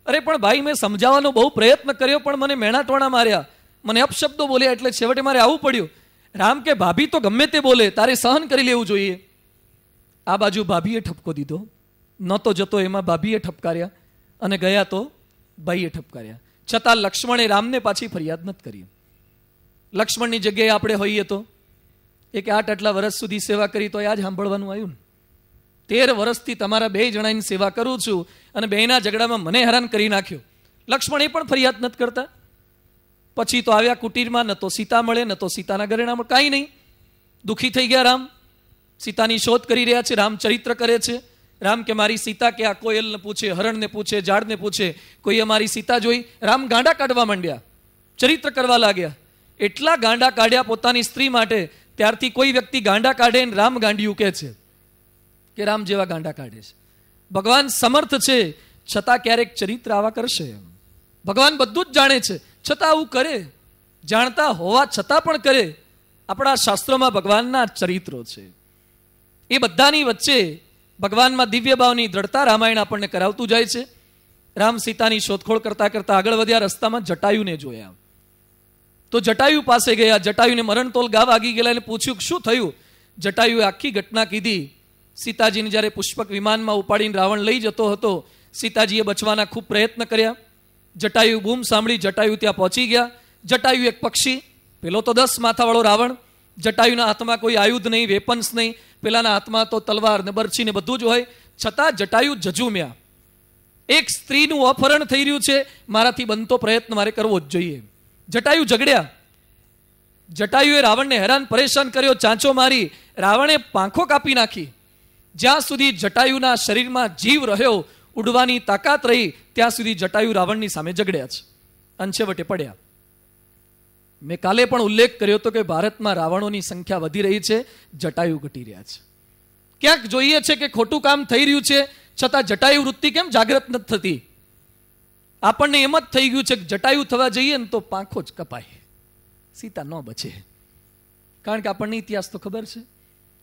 અરે પણ ભાઈ મેં સમજાવવાનો બહુ પ્રયત્ન કર્યો પણ મને મેણાટોણા માર્યા મને અપશબ્દો બોલ્યા એટલે છેવટે મારે આવવું પડ્યું રામ કે ભાભી તો ગમે તે બોલે તારે સહન કરી લેવું જોઈએ આ બાજુ ભાભીએ ઠપકો દીધો ન તો જતો એમાં ભાભીએ ઠપકાર્યા અને ગયા તો ભાઈએ ઠપકાર્યા છતાં લક્ષ્મણે રામને પાછી ફરિયાદ નથી કરી લક્ષ્મણની જગ્યાએ આપણે હોઈએ તો એક આઠ આટલા વર્ષ સુધી સેવા કરી તો આ જ સાંભળવાનું આવ્યું ને તેર વર્ષથી તમારા બે જણાની સેવા કરું છું અને બેના ઝઘડામાં મને હેરાન કરી નાખ્યો લક્ષ્મણ એ પણ ફરિયાદ નથી કરતા પછી તો આવ્યા કુટીરમાં ન તો સીતા મળે ન તો સીતાના ઘરેણા મળે કાંઈ નહીં દુઃખી થઈ ગયા રામ સીતાની શોધ કરી રહ્યા છે રામ ચરિત્ર કરે છે રામ કે મારી સીતા કે આ કોયલને પૂછે હરણને પૂછે ઝાડને પૂછે કોઈએ મારી સીતા જોઈ રામ ગાંડા કાઢવા માંડ્યા ચરિત્ર કરવા લાગ્યા એટલા ગાંડા કાઢ્યા પોતાની સ્ત્રી માટે ત્યારથી કોઈ વ્યક્તિ ગાંડા કાઢે ને રામ ગાંડિયું કહે છે કે રામ જેવા ગાંડા કાઢે છે ભગવાન સમર્થ છે છતાં ક્યારેક ચરિત્ર આવા કરશે ભગવાન બધું જ જાણે છે છતાં આવું કરે જાણતા હોવા છતાં પણ કરે આપણા શાસ્ત્રોમાં ભગવાનના ચરિત્રો છે એ બધાની વચ્ચે ભગવાનમાં દિવ્ય ભાવની દ્રઢતા રામાયણ આપણને કરાવતું જાય છે રામ સીતાની શોધખોળ કરતા કરતા આગળ વધ્યા રસ્તામાં જટાયુને જોયા તો જટાયુ પાસે ગયા જટાયુને મરણતોલ ગા વાગી ગયેલા અને પૂછ્યું શું થયું જટાયુએ આખી ઘટના કીધી સીતાજીને જ્યારે પુષ્પક વિમાનમાં ઉપાડીને રાવણ લઈ જતો હતો સીતાજીએ બચવાના ખૂબ પ્રયત્ન કર્યા જટાયુ બૂમ સાંભળી જટાયુ ત્યાં પહોંચી ગયા જટાયુ એક પક્ષી પેલો તો દસ માથાવાળો રાવણ જટાયુના હાથમાં કોઈ આયુધ નહીં વેપન્સ નહીં પેલાના હાથમાં તો તલવાર ને બરછી ને બધું જ હોય છતાં જટાયુ જજુમ્યા એક સ્ત્રીનું અપહરણ થઈ રહ્યું છે મારાથી બનતો પ્રયત્ન મારે કરવો જ જોઈએ જટાયુ ઝઘડ્યા જટાયુએ રાવણને હેરાન પરેશાન કર્યો ચાંચો મારી રાવણે પાંખો કાપી નાખી જ્યાં સુધી જટાયુના શરીરમાં જીવ રહ્યો ઉડવાની તાકાત રહી ત્યાં સુધી જટાયુ રાવણની સામે ઝઘડ્યા છે અંશે પડ્યા મેં કાલે પણ ઉલ્લેખ કર્યો હતો કે ભારતમાં રાવણોની સંખ્યા વધી રહી છે જટાયુ ઘટી રહ્યા છે ક્યાંક જોઈએ છે કે ખોટું કામ થઈ રહ્યું છે છતાં જટાયુ વૃત્તિ કેમ જાગૃત નથી થતી આપણને એમ જ થઈ ગયું છે કે જટાયુ થવા જઈએ ને તો પાંખો જ કપાય સીતા ન બચે કારણ કે આપણને ઇતિહાસ તો ખબર છે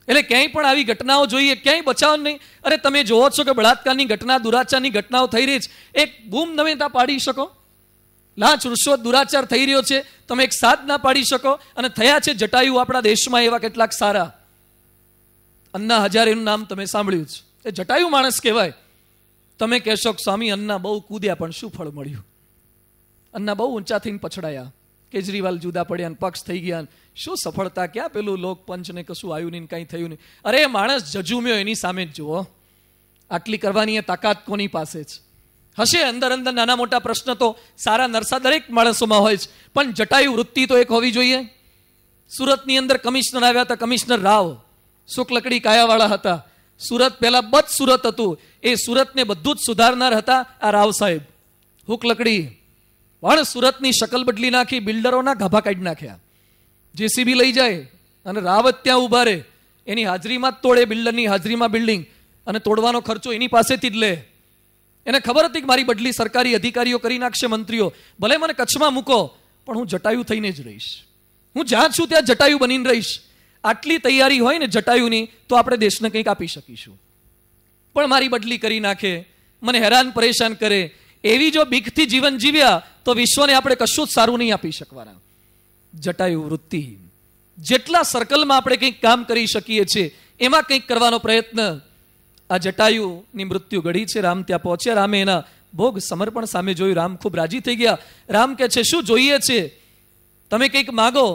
એટલે ક્યાંય પણ આવી ઘટનાઓ જોઈએ ક્યાંય બચાવ નહીં અરે તમે જોવો છો કે બળાત્કારની ઘટના દુરાચારની ઘટનાઓ થઈ રહી છે એક બૂમ નવેતા પાડી શકો લાંચ રૂશ્વત દુરાચાર થઈ રહ્યો છે તમે એક સાથ ના પાડી શકો અને થયા છે જટાયુ આપણા દેશમાં એવા કેટલાક સારા અન્ના હજારેનું નામ તમે સાંભળ્યું છે એ જટાયુ માણસ કહેવાય તમે કહેશો સ્વામી અન્ના બહુ કૂદ્યા પણ શું ફળ મળ્યું અન્ના બહુ ઊંચા થઈને પછડાયા કેજરીવાલ જુદા પડ્યા પક્ષ થઈ ગયા શું સફળતા ક્યાં પેલું લોકપંચને કશું આવ્યું નહીં કાંઈ થયું નહીં અરે માણસ જજુમ્યો એની સામે જ જુઓ આટલી કરવાની એ તાકાત કોની પાસે છે હશે અંદર અંદર નાના મોટા પ્રશ્ન તો સારા નરસા દરેક માણસોમાં હોય છે પણ જટાયુ વૃત્તિ તો એક હોવી જોઈએ સુરતની અંદર કમિશનર આવ્યા હતા કમિશનર રાવ સુકલકડી કાયાવાળા હતા સુરત પહેલા બધ સુરત હતું એ સુરતને બધું જ સુધારનાર હતા આ રાવ સાહેબ હુકલકડી પણ સુરતની શકલ બદલી નાખી બિલ્ડરોના ગાભા કાઢી નાખ્યા જેસીબી લઈ જાય અને રાવત ત્યાં ઉભા રહે એની હાજરીમાં જ તોડે બિલ્ડરની હાજરીમાં બિલ્ડિંગ અને તોડવાનો ખર્ચો એની પાસેથી જ લે એને ખબર હતી કે મારી બદલી સરકારી અધિકારીઓ કરી નાખશે મંત્રીઓ ભલે મને કચ્છમાં મૂકો પણ હું જટાયું થઈને જ રહીશ હું જ્યાં છું ત્યાં જટાયું બનીને રહીશ આટલી તૈયારી હોય ને જટાયુની તો આપણે દેશને કંઈક આપી શકીશું પણ મારી બદલી કરી નાખે મને હેરાન પરેશાન કરે એવી જો બીકથી જીવન જીવ્યા તો વિશ્વને આપણે કશું જ સારું નહીં આપી શકવાના જટાયુ વૃત્તિ જેટલા સર્કલમાં આપણે કંઈક કામ કરી શકીએ છીએ એમાં કંઈક કરવાનો પ્રયત્ન આ જટાયુની મૃત્યુ ઘડી છે રામ ત્યાં પહોંચ્યા રામે એના ભોગ સમર્પણ સામે જોયું રામ ખૂબ રાજી થઈ ગયા રામ કહે છે શું જોઈએ છે તમે કંઈક માગો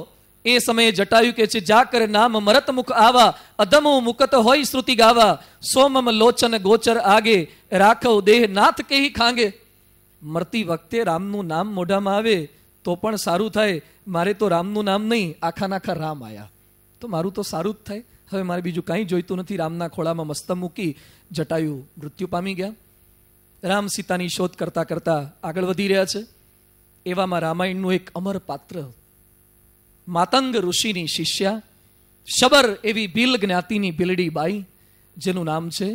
એ સમયે જટાયુ કે છે જા કર નામ મરત મુખ આવા અધમો મુકત હોય શ્રુતિ ગાવા સોમમ લોચન ગોચર આગે રાખવ દેહ નાથ કહી ખાંગે મરતી વખતે રામનું નામ મોઢામાં આવે તો પણ સારું થાય મારે તો રામનું નામ નહીં આખા નાખા રામ આયા તો મારું તો સારું જ થાય હવે મારે બીજું કાંઈ જોઈતું નથી રામના ખોળામાં મસ્ત મૂકી જટાયું મૃત્યુ પામી ગયા રામ સીતાની શોધ કરતા કરતા આગળ વધી રહ્યા છે એવામાં રામાયણનું એક અમર પાત્ર માતંગ ઋષિની શિષ્યા શબર એવી ભીલ જ્ઞાતિની ભીલડી બાઈ જેનું નામ છે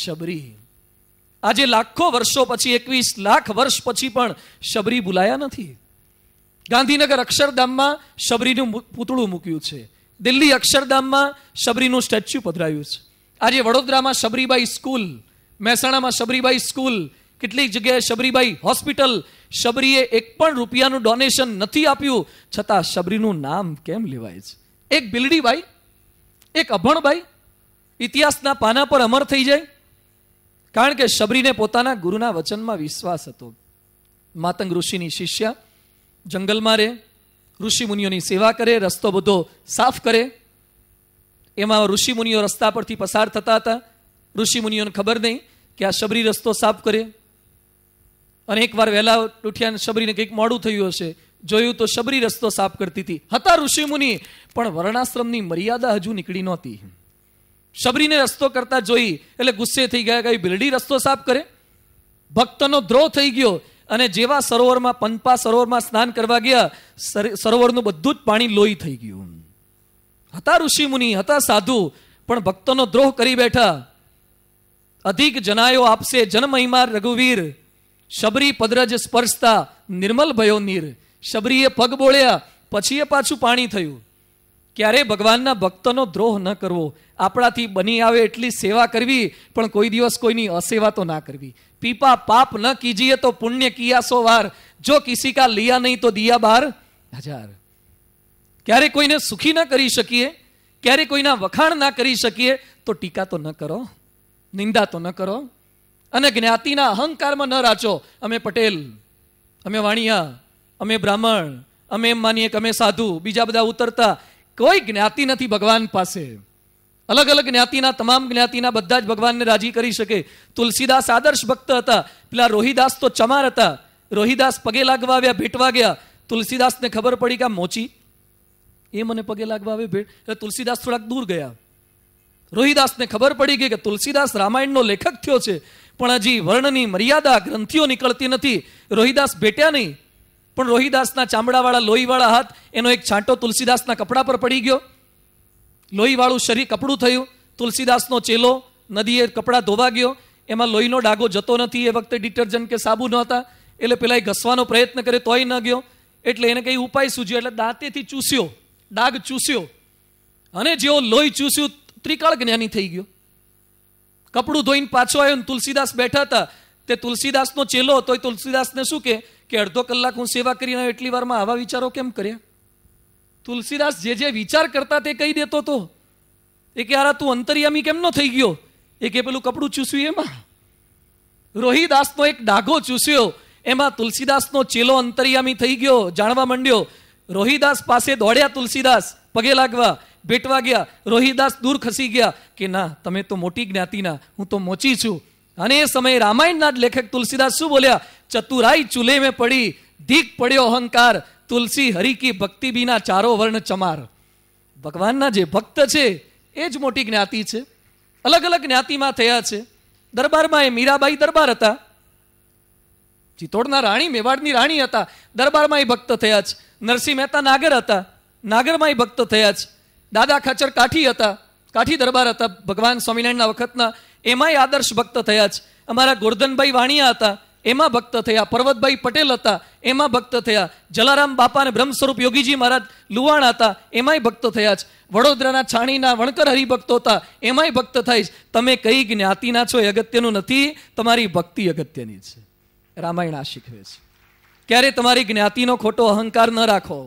શબરી આજે લાખો વર્ષો પછી એકવીસ લાખ વર્ષ પછી પણ શબરી ભૂલાયા નથી ગાંધીનગર અક્ષરધામમાં શબરીનું પૂતળું મૂક્યું છે દિલ્હી અક્ષરધામમાં શબરીનું સ્ટેચ્યુ પધરાયું છે આજે વડોદરામાં શબરીબાઈ સ્કૂલ મહેસાણામાં શબરીબાઈ સ્કૂલ કેટલીક જગ્યાએ શબરીબાઈ હોસ્પિટલ શબરીએ એક પણ રૂપિયાનું ડોનેશન નથી આપ્યું છતાં શબરીનું નામ કેમ લેવાય છે એક બિલડીબાઈ એક અભણબાઈ ઇતિહાસના પાના પર અમર થઈ જાય કારણ કે શબરીને પોતાના ગુરુના વચનમાં વિશ્વાસ હતો માતંગ ઋષિની શિષ્ય જંગલમાં રહે ઋષિ મુનિઓની સેવા કરે રસ્તો બધો સાફ કરે એમાં ઋષિ મુનિઓ રસ્તા પરથી પસાર થતા હતા ઋષિ મુનિઓને ખબર નહીં કે આ શબરી રસ્તો સાફ કરે અને એકવાર વહેલા ઉઠ્યા શબરીને કંઈક મોડું થયું હશે જોયું તો શબરી રસ્તો સાફ કરતી હતી હતા ઋષિ મુનિ પણ વર્ણાશ્રમની મર્યાદા હજુ નીકળી નહોતી શબરીને રસ્તો કરતા જોઈ એટલે ગુસ્સે થઈ ગયા કઈ બિલડી રસ્તો સાફ કરે ભક્તનો દ્રોહ થઈ ગયો અને જેવા સરોવરમાં પંપા સરોવરમાં સ્નાન કરવા ગયા સરોવરનું બધું જ પાણી લોહી થઈ ગયું હતા ઋષિમુનિ હતા સાધુ પણ ભક્તોનો દ્રોહ કરી બેઠા અધિક જનાયો આપશે જનમહિમા રઘુવીર શબરી પદરજ સ્પર્શતા નિર્મલ ભયો નીર શબરીએ પગ બોળ્યા પછી એ પાછું પાણી થયું ક્યારેય ભગવાનના ભક્તનો દ્રોહ ન કરવો આપણાથી બની આવે એટલી સેવા કરવી પણ કોઈ દિવસ કોઈની અસેવા તો ના કરવી પીપા પાપ ન કીજીએ તો પુણ્ય કિયા સો વાર જો કિસી કા લિયા નહીં તો દિયા બાર હજાર ક્યારે કોઈને સુખી ન કરી શકીએ ક્યારે કોઈના વખાણ ના કરી શકીએ તો ટીકા તો ન કરો નિંદા તો ન કરો અને જ્ઞાતિના અહંકારમાં ન રાચો અમે પટેલ અમે વાણિયા અમે બ્રાહ્મણ અમે એમ માનીએ કે અમે સાધુ બીજા બધા ઉતરતા કોઈ જ્ઞાતિ નથી ભગવાન પાસે અલગ અલગ જ્ઞાતિના તમામ જ્ઞાતિના બધા જ ભગવાનને રાજી કરી શકે તુલસીદાસ આદર્શ ભક્ત હતા પેલા રોહિદાસ તો ચમાર હતા રોહિદાસ પગે લાગવા આવ્યા ભેટવા ગયા તુલસીદાસને ખબર પડી કે મોચી એ મને પગે લાગવા આવે ભેટ એટલે તુલસીદાસ થોડાક દૂર ગયા રોહિદાસને ખબર પડી ગઈ કે તુલસીદાસ રામાયણનો લેખક થયો છે પણ હજી વર્ણની મર્યાદા ગ્રંથિઓ નીકળતી નથી રોહિદાસ ભેટ્યા નહીં પણ રોહિદાસના ચામડાવાળા લોહીવાળા હાથ એનો એક છાંટો તુલસીદાસના કપડા પર પડી ગયો લોહીવાળું શરીર કપડું થયું તુલસીદાસનો ચેલો નદીએ કપડાં ધોવા ગયો એમાં લોહીનો ડાઘો જતો નથી એ વખતે ડિટર્જન્ટ કે સાબુ નહોતા એટલે પેલા ઘસવાનો પ્રયત્ન કર્યો તોય ન ગયો એટલે એને કંઈ ઉપાય સૂજ્યો એટલે દાંતેથી ચૂસ્યો ડાઘ ચૂસ્યો અને જેવો લોહી ચૂસ્યું ત્રિકાળ જ્ઞાની થઈ ગયો કપડું ધોઈને પાછો આવ્યો તુલસીદાસ બેઠા હતા તે તુલસીદાસનો ચેલો તોય તુલસીદાસને શું કે કે અડધો કલાક હું સેવા કરી આવ્યો એટલી વારમાં આવા વિચારો કેમ કર્યા તુલસીદાસ જે જે વિચાર કરતા તે કહી દેતો હતો એ કે હારા તું અંતરિયામી કેમ નો થઈ ગયો એ કે પેલું કપડું ચૂસ્યું એમાં રોહિદાસનો એક ડાઘો ચૂસ્યો એમાં તુલસીદાસનો ચેલો અંતરિયામી થઈ ગયો જાણવા માંડ્યો રોહિદાસ પાસે દોડ્યા તુલસીદાસ પગે લાગવા ભેટવા ગયા રોહિદાસ દૂર ખસી ગયા કે ના તમે તો મોટી જ્ઞાતિના હું તો મોચી છું અને એ સમયે રામાયણના જ લેખક તુલસીદાસ શું બોલ્યા ચતુરાઈ ચૂલે મેં પડી ધીક પડ્યો અહંકાર તુલસી હરી કી ભક્તિ બીના ચારો વર્ણ ચમાર ભગવાનના જે ભક્ત છે એ જ મોટી જ્ઞાતિ છે અલગ અલગ જ્ઞાતિમાં થયા છે દરબારમાં એ મીરાબાઈ દરબાર હતા ચિત્તોડના રાણી મેવાડની રાણી હતા દરબારમાં એ ભક્ત થયા છે નરસિંહ મહેતા નાગર હતા નાગરમાં એ ભક્ત થયા છે દાદા ખાચર કાઠી હતા કાઠી દરબાર હતા ભગવાન સ્વામિનારાયણના વખતના એમાંય આદર્શ ભક્ત થયા છે અમારા ગોરધનભાઈ વાણિયા હતા એમાં ભક્ત થયા પર્વતભાઈ પટેલ હતા એમાં ભક્ત થયા જલારામ બાપા અને બ્રહ્મ સ્વરૂપ યોગીજી મહારાજ લુવાણ હતા એમાંય ભક્ત થયા છે વડોદરાના છાણીના વણકર હરિભક્તો હતા એમાંય ભક્ત થાય છે તમે કઈ જ્ઞાતિના છો એ અગત્યનું નથી તમારી ભક્તિ અગત્યની છે રામાયણ આ શીખવે છે ક્યારે તમારી જ્ઞાતિનો ખોટો અહંકાર ન રાખો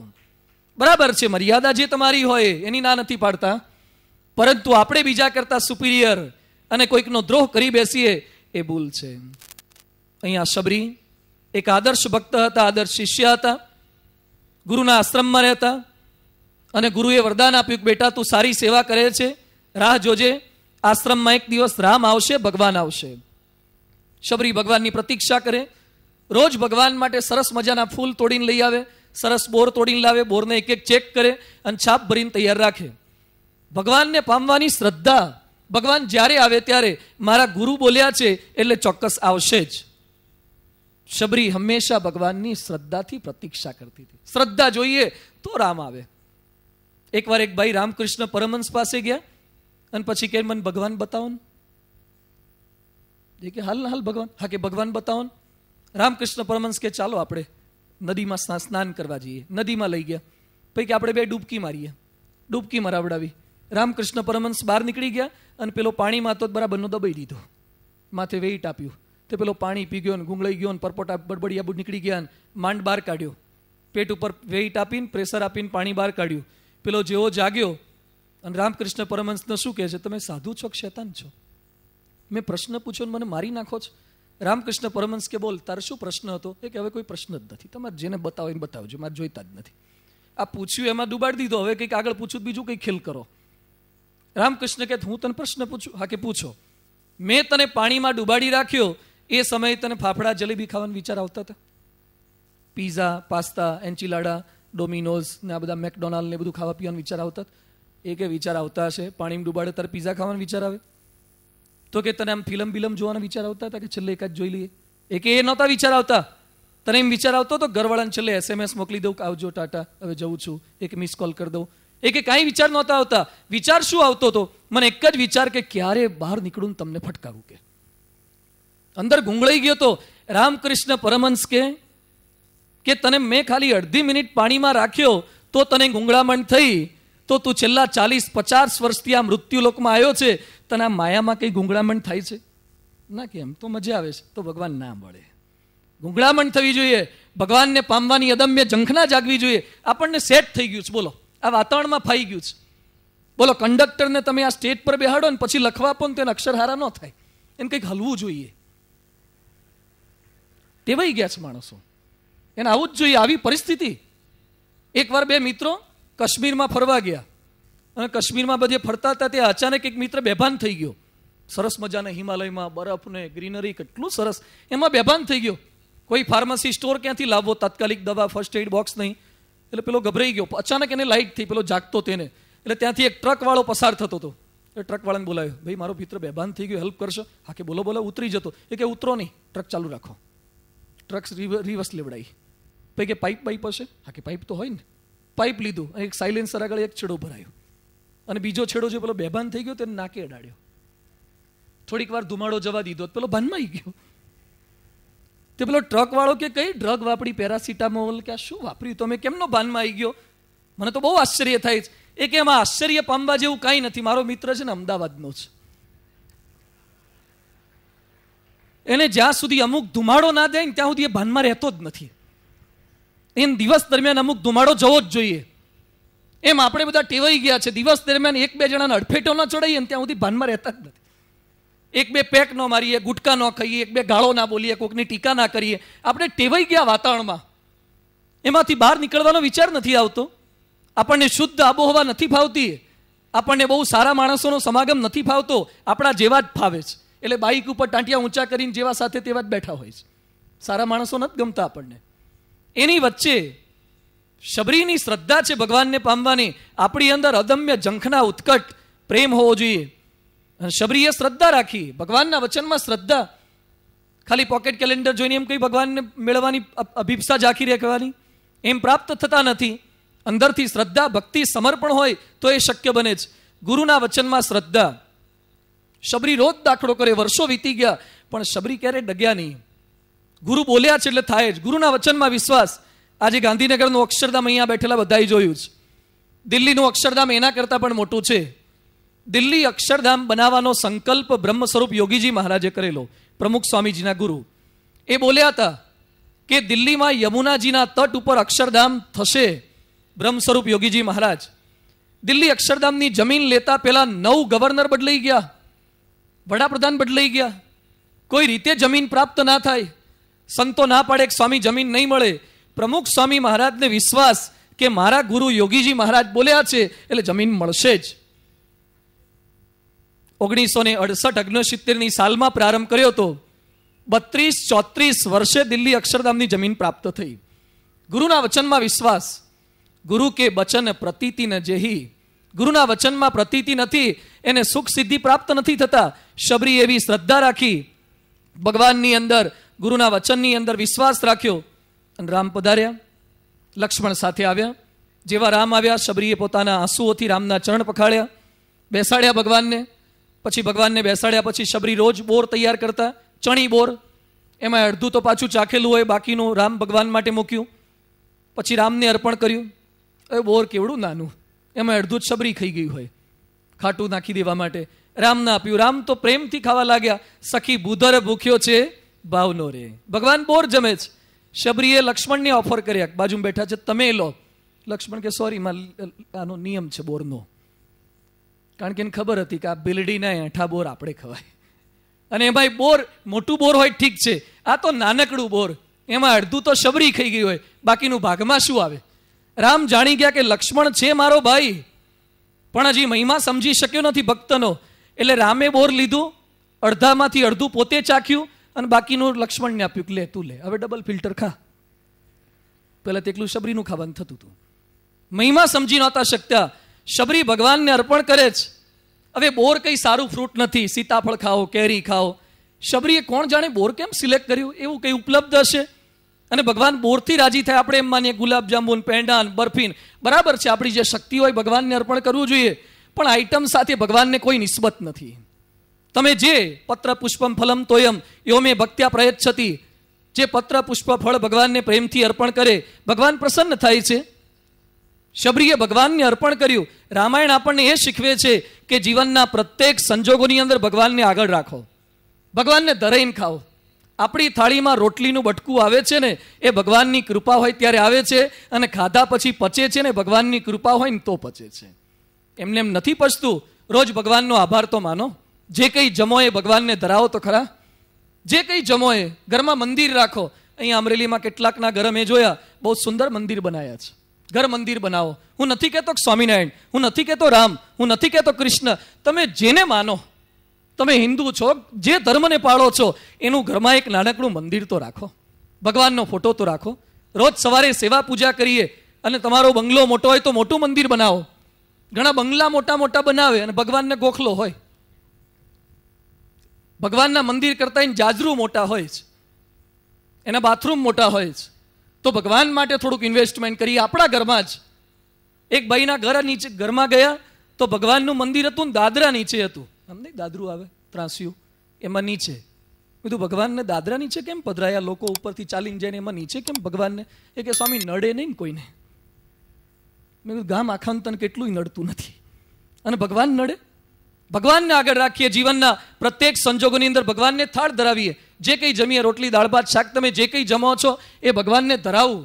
બરાબર છે મર્યાદા જે તમારી હોય એની ના નથી પાડતા પરંતુ આપણે બીજા કરતા સુપિરિયર અને કોઈકનો દ્રોહ કરી બેસીએ એ ભૂલ છે અહીંયા સબરી એક આદર્શ ભક્ત હતા આદર્શ શિષ્ય હતા ગુરુના આશ્રમમાં રહેતા અને ગુરુએ વરદાન આપ્યું કે બેટા તું સારી સેવા કરે છે રાહ જોજે આશ્રમમાં એક દિવસ રામ આવશે ભગવાન આવશે શબરી ભગવાનની પ્રતીક્ષા કરે રોજ ભગવાન માટે સરસ મજાના ફૂલ તોડીને લઈ આવે સરસ બોર તોડીને લાવે બોરને એક એક ચેક કરે અને છાપ ભરીને તૈયાર રાખે ભગવાનને પામવાની શ્રદ્ધા ભગવાન જ્યારે આવે ત્યારે મારા ગુરુ બોલ્યા છે એટલે ચોક્કસ આવશે જ શબરી હંમેશા ભગવાનની શ્રદ્ધાથી પ્રતીક્ષા કરતી હતી શ્રદ્ધા જોઈએ તો રામ આવે એકવાર એક ભાઈ રામકૃષ્ણ પરમહંસ પાસે ગયા અને પછી કે મને ભગવાન બતાવો ને કે હાલ હાલ ભગવાન હા કે ભગવાન બતાવો ને રામકૃષ્ણ પરમહંસ કે ચાલો આપણે નદીમાં સ્નાન કરવા જઈએ નદીમાં લઈ ગયા પછી કે આપણે બે ડૂબકી મારીએ ડૂબકી મરાવડાવી રામકૃષ્ણ પરમહંસ બહાર નીકળી ગયા અને પેલો પાણીમાં તો બરાબરનો દબાઈ દીધો માથે વેઇટ આપ્યું તે પેલો પાણી પી ગયો ને ગુંગળાઈ ગયો ને પરપોટા બડબડિયા બુડ નીકળી ગયા ને માંડ બહાર કાઢ્યો પેટ ઉપર વેઇટ આપીને પ્રેશર આપીને પાણી બહાર કાઢ્યું પેલો જેવો જાગ્યો અને રામકૃષ્ણ પરમહંસને શું કહે છે તમે સાધુ છો કે છો મેં પ્રશ્ન પૂછ્યો ને મને મારી નાખો છો રામકૃષ્ણ પરમહંસ કે બોલ તારે શું પ્રશ્ન હતો એ કે હવે કોઈ પ્રશ્ન જ નથી તમારે જેને બતાવો એને બતાવજો મારે જોઈતા જ નથી આ પૂછ્યું એમાં ડૂબાડી દીધો હવે કંઈક આગળ પૂછું બીજું કંઈક ખેલ કરો રામકૃષ્ણ કે હું તને પ્રશ્ન પૂછું હા કે પૂછો મેં તને પાણીમાં ડુબાડી રાખ્યો એ સમયે તને ફાફડા જલેબી ખાવાનો વિચાર આવતા હતા પીઝા પાસ્તા એન્ચીલાડા ડોમિનોઝ ને આ બધા મેકડોનાલ્ડ ને બધું ખાવા પીવાનો વિચાર આવતા એ કે વિચાર આવતા હશે પાણીમાં ડુબાડે તારે પીઝા ખાવાનો વિચાર આવે તો કે તને આમ ફિલ્મ બિલમ જોવાનો વિચાર આવતા હતા કે છેલ્લે એક જ જોઈ લઈએ એ કે એ નહોતા વિચાર આવતા તને એમ વિચાર આવતો હતો ઘરવાળાને છેલ્લે એસએમએસ મોકલી દઉં કે આવજો ટાટા હવે જઉં છું એક મિસ કોલ કરી દઉં એ કે કાંઈ વિચાર નહોતા આવતા વિચાર શું આવતો હતો મને એક જ વિચાર કે ક્યારે બહાર નીકળું તમને ફટકારું કે અંદર ગુંગળાઈ ગયો તો રામકૃષ્ણ પરમહંસ કે કે તને મેં ખાલી અડધી મિનિટ પાણીમાં રાખ્યો તો તને ગુંગળામણ થઈ તો તું છેલ્લા ચાલીસ પચાસ વર્ષથી આ મૃત્યુલોકમાં આવ્યો છે તને આ માયામાં કંઈ ગુંગળામણ થાય છે ના કેમ તો મજા આવે છે તો ભગવાન ના મળે ગુંગળામણ થવી જોઈએ ભગવાનને પામવાની અદમ્ય ઝંખના જાગવી જોઈએ આપણને સેટ થઈ ગયું છે બોલો આ વાતાવરણમાં ફાઈ ગયું છે બોલો કંડક્ટરને તમે આ સ્ટેજ પર બેહાડો ને પછી લખવા પણ તેને અક્ષરહારા ન થાય એને કંઈક હલવું જોઈએ ટેવાઈ ગયા છે માણસો એને આવું જ જોઈએ આવી પરિસ્થિતિ એકવાર બે મિત્રો કાશ્મીરમાં ફરવા ગયા અને કશ્મીરમાં બધે ફરતા હતા તે અચાનક એક મિત્ર બેભાન થઈ ગયો સરસ મજાના હિમાલયમાં બરફ ને ગ્રીનરી કેટલું સરસ એમાં બેભાન થઈ ગયો કોઈ ફાર્મસી સ્ટોર ક્યાંથી લાવવો તાત્કાલિક દવા ફર્સ્ટ એડ બોક્સ નહીં એટલે પેલો ગભરાઈ ગયો અચાનક એને લાઇટ થઈ પેલો જાગતો તેને એટલે ત્યાંથી એક ટ્રકવાળો પસાર થતો હતો એ ટ્રકવાળાને બોલાવ્યો ભાઈ મારો મિત્ર બેભાન થઈ ગયો હેલ્પ કરશો હા કે બોલો બોલો ઉતરી જતો એ કે ઉતરો નહીં ટ્રક ચાલુ રાખો ટ્રક્સ રિવર્સ લેવડાઈ પછી કે પાઇપ પાઇપ હશે હા કે પાઇપ તો હોય ને પાઇપ લીધું એક સાયલેન્સર આગળ એક છેડો ભરાયો અને બીજો છેડો જે પેલો બેભાન થઈ ગયો તેને નાકે અડાડ્યો થોડીક વાર ધુમાડો જવા દીધો પેલો ભાનમાં ગયો તે પેલો ટ્રક વાળો કે કઈ ડ્રગ વાપરી પેરાસિટામોલ કે શું વાપર્યું તમે કેમનો ભાનમાં આવી ગયો મને તો બહુ આશ્ચર્ય થાય છે એ કે એમાં આશ્ચર્ય પામવા જેવું કઈ નથી મારો મિત્ર છે ને અમદાવાદનો છે એને જ્યાં સુધી અમુક ધુમાડો ના દે ને ત્યાં સુધી એ ભાનમાં રહેતો જ નથી એમ દિવસ દરમિયાન અમુક ધુમાડો જવો જ જોઈએ એમ આપણે બધા ટેવાઈ ગયા છે દિવસ દરમિયાન એક બે જણાને અડફેટો ન ચડાવીએ ને ત્યાં સુધી ભાનમાં રહેતા જ નથી એક બે પેક ન મારીએ ગુટકા ન ખાઈએ એક બે ગાળો ના બોલીએ કોઈકની ટીકા ના કરીએ આપણે ટેવાઈ ગયા વાતાવરણમાં એમાંથી બહાર નીકળવાનો વિચાર નથી આવતો આપણને શુદ્ધ આબોહવા નથી ફાવતી આપણને બહુ સારા માણસોનો સમાગમ નથી ફાવતો આપણા જેવા જ ફાવે છે એટલે બાઇક ઉપર ટાંટિયા ઊંચા કરીને જેવા સાથે તેવા જ બેઠા હોય છે સારા માણસો નથી ગમતા આપણને એની વચ્ચે શબરીની શ્રદ્ધા છે ભગવાનને પામવાની આપણી અંદર અદમ્ય જંખના ઉત્કટ પ્રેમ હોવો જોઈએ અને શબરીએ શ્રદ્ધા રાખી ભગવાનના વચનમાં શ્રદ્ધા ખાલી પોકેટ કેલેન્ડર જોઈને એમ કંઈ ભગવાનને મેળવવાની અભિપ્સા ઝાંખી રાખવાની એમ પ્રાપ્ત થતા નથી અંદરથી શ્રદ્ધા ભક્તિ સમર્પણ હોય તો એ શક્ય બને છે ગુરુના વચનમાં શ્રદ્ધા શબરી રોજ દાખલો કરે વર્ષો વીતી ગયા પણ શબરી ક્યારેય ડગ્યા નહીં ગુરુ બોલ્યા છે એટલે થાય જ ગુરુના વચનમાં વિશ્વાસ આજે ગાંધીનગરનું અક્ષરધામ અહીંયા બેઠેલા બધાએ જોયું છે દિલ્હીનું અક્ષરધામ એના કરતાં પણ મોટું છે દિલ્હી અક્ષરધામ બનાવવાનો સંકલ્પ બ્રહ્મ સ્વરૂપ યોગીજી મહારાજે કરેલો પ્રમુખ સ્વામીજીના ગુરુ એ બોલ્યા હતા કે દિલ્હીમાં યમુનાજીના તટ ઉપર અક્ષરધામ થશે બ્રહ્મ સ્વરૂપ યોગીજી મહારાજ દિલ્હી અક્ષરધામની જમીન લેતા પહેલા નવ ગવર્નર બદલાઈ ગયા વડાપ્રધાન બદલાઈ ગયા કોઈ રીતે જમીન પ્રાપ્ત ના થાય સંતો ના પાડે સ્વામી જમીન નહીં મળે પ્રમુખ સ્વામી મહારાજને વિશ્વાસ કે મારા ગુરુ યોગીજી મહારાજ બોલ્યા છે એટલે જમીન મળશે જ ઓગણીસો ને અડસઠ અગ્નસિત્તેરની સાલમાં પ્રારંભ કર્યો હતો બત્રીસ ચોત્રીસ વર્ષે દિલ્હી અક્ષરધામની જમીન પ્રાપ્ત થઈ ગુરુના વચનમાં વિશ્વાસ ગુરુ કે વચન પ્રતીતિ ન જેહી ગુરુના વચનમાં પ્રતીતિ નથી એને સુખ સિદ્ધિ પ્રાપ્ત નથી થતા શબરી એવી શ્રદ્ધા રાખી ભગવાનની અંદર ગુરુના વચનની અંદર વિશ્વાસ રાખ્યો અને રામ પધાર્યા લક્ષ્મણ સાથે આવ્યા જેવા રામ આવ્યા શબરીએ પોતાના આંસુઓથી રામના ચરણ પખાડ્યા બેસાડ્યા ભગવાનને પછી ભગવાનને બેસાડ્યા પછી શબરી રોજ બોર તૈયાર કરતા ચણી બોર એમાં અડધું તો પાછું ચાખેલું હોય બાકીનું રામ ભગવાન માટે મૂક્યું પછી રામને અર્પણ કર્યું એ બોર કેવડું નાનું એમાં અડધું જ શબરી ખાઈ ગયું હોય ખાટું નાખી દેવા માટે રામના આપ્યું રામ તો પ્રેમથી ખાવા લાગ્યા સખી બુધર ભૂખ્યો છે ભાવનો રે ભગવાન બોર જમે છે શબરીએ લક્ષ્મણને ઓફર કર્યા બાજુમાં બેઠા છે તમે લો લક્ષ્મણ કે સોરી આનો નિયમ છે બોરનો કારણ કે એને ખબર હતી કે આ બિલડીના એઠા બોર આપણે ખવાય અને એ ભાઈ બોર મોટું બોર હોય ઠીક છે આ તો નાનકડું બોર એમાં અડધું તો શબરી ખાઈ ગઈ હોય બાકીનું ભાગમાં શું આવે રામ જાણી ગયા કે લક્ષ્મણ છે મારો ભાઈ પણ હજી મહિમા સમજી શક્યો નથી ભક્તનો એટલે રામે બોર લીધું અડધામાંથી અડધું પોતે ચાખ્યું અને બાકીનું લક્ષ્મણને આપ્યું કે લે તું લે હવે ડબલ ફિલ્ટર ખા પહેલાં તેટલું શબરીનું ખાવાનું થતું હતું મહિમા સમજી નહોતા શકતા શબરી ભગવાનને અર્પણ કરે જ હવે બોર કંઈ સારું ફ્રૂટ નથી સીતાફળ ખાઓ કેરી ખાઓ શબરીએ કોણ જાણે બોર કેમ સિલેક્ટ કર્યું એવું કંઈ ઉપલબ્ધ હશે અને ભગવાન બોરથી રાજી થાય આપણે એમ માનીએ ગુલાબ ગુલાબજાંબુ પેંડાન બરફીન બરાબર છે આપણી જે શક્તિ હોય ભગવાનને અર્પણ કરવું જોઈએ પણ આઇટમ સાથે ભગવાનને કોઈ નિસ્બત નથી તમે જે પત્ર પુષ્પમ ફલમ તોયમ યોમે ભક્ત્યા પ્રયચ્છતી જે પત્ર પુષ્પ ફળ ભગવાનને પ્રેમથી અર્પણ કરે ભગવાન પ્રસન્ન થાય છે શબરીએ ભગવાનને અર્પણ કર્યું રામાયણ આપણને એ શીખવે છે કે જીવનના પ્રત્યેક સંજોગોની અંદર ભગવાનને આગળ રાખો ભગવાનને ધરાઈને ખાઓ આપણી થાળીમાં રોટલીનું બટકું આવે છે ને એ ભગવાનની કૃપા હોય ત્યારે આવે છે અને ખાધા પછી પચે છે ને ભગવાનની કૃપા હોય ને તો પચે છે એમને એમ નથી પચતું રોજ ભગવાનનો આભાર તો માનો જે કંઈ જમો એ ભગવાનને ધરાવો તો ખરા જે કંઈ જમો એ ઘરમાં મંદિર રાખો અહીંયા અમરેલીમાં કેટલાકના ઘર મેં જોયા બહુ સુંદર મંદિર બનાવ્યા છે ઘર મંદિર બનાવો હું નથી કહેતો સ્વામિનારાયણ હું નથી કહેતો રામ હું નથી કહેતો કૃષ્ણ તમે જેને માનો તમે હિન્દુ છો જે ધર્મને પાળો છો એનું ઘરમાં એક નાનકડું મંદિર તો રાખો ભગવાનનો ફોટો તો રાખો રોજ સવારે સેવા પૂજા કરીએ અને તમારો બંગલો મોટો હોય તો મોટું મંદિર બનાવો ઘણા બંગલા મોટા મોટા બનાવે અને ભગવાનને ગોખલો હોય ભગવાનના મંદિર કરતા એને જાજરૂ મોટા હોય છે એના બાથરૂમ મોટા હોય છે તો ભગવાન માટે થોડુંક ઇન્વેસ્ટમેન્ટ કરી આપણા ઘરમાં જ એક ભાઈના ઘર નીચે ઘરમાં ગયા તો ભગવાનનું મંદિર હતું ને દાદરા નીચે હતું આમ નહીં દાદરું આવે ત્રાંસ્યું એમાં નીચે કીધું ભગવાનને દાદરા નીચે કેમ પધરાયા લોકો ઉપરથી ચાલીને જઈને એમાં નીચે કેમ ભગવાનને એ કે સ્વામી નડે નહીં કોઈને મેં કીધું ગામ આખાંતન કેટલું નડતું નથી અને ભગવાન નડે ભગવાનને આગળ રાખીએ જીવનના પ્રત્યેક સંજોગોની અંદર ભગવાનને થાળ ધરાવીએ જે કંઈ જમીએ રોટલી દાળ ભાત શાક તમે જે કંઈ જમો છો એ ભગવાનને ધરાવું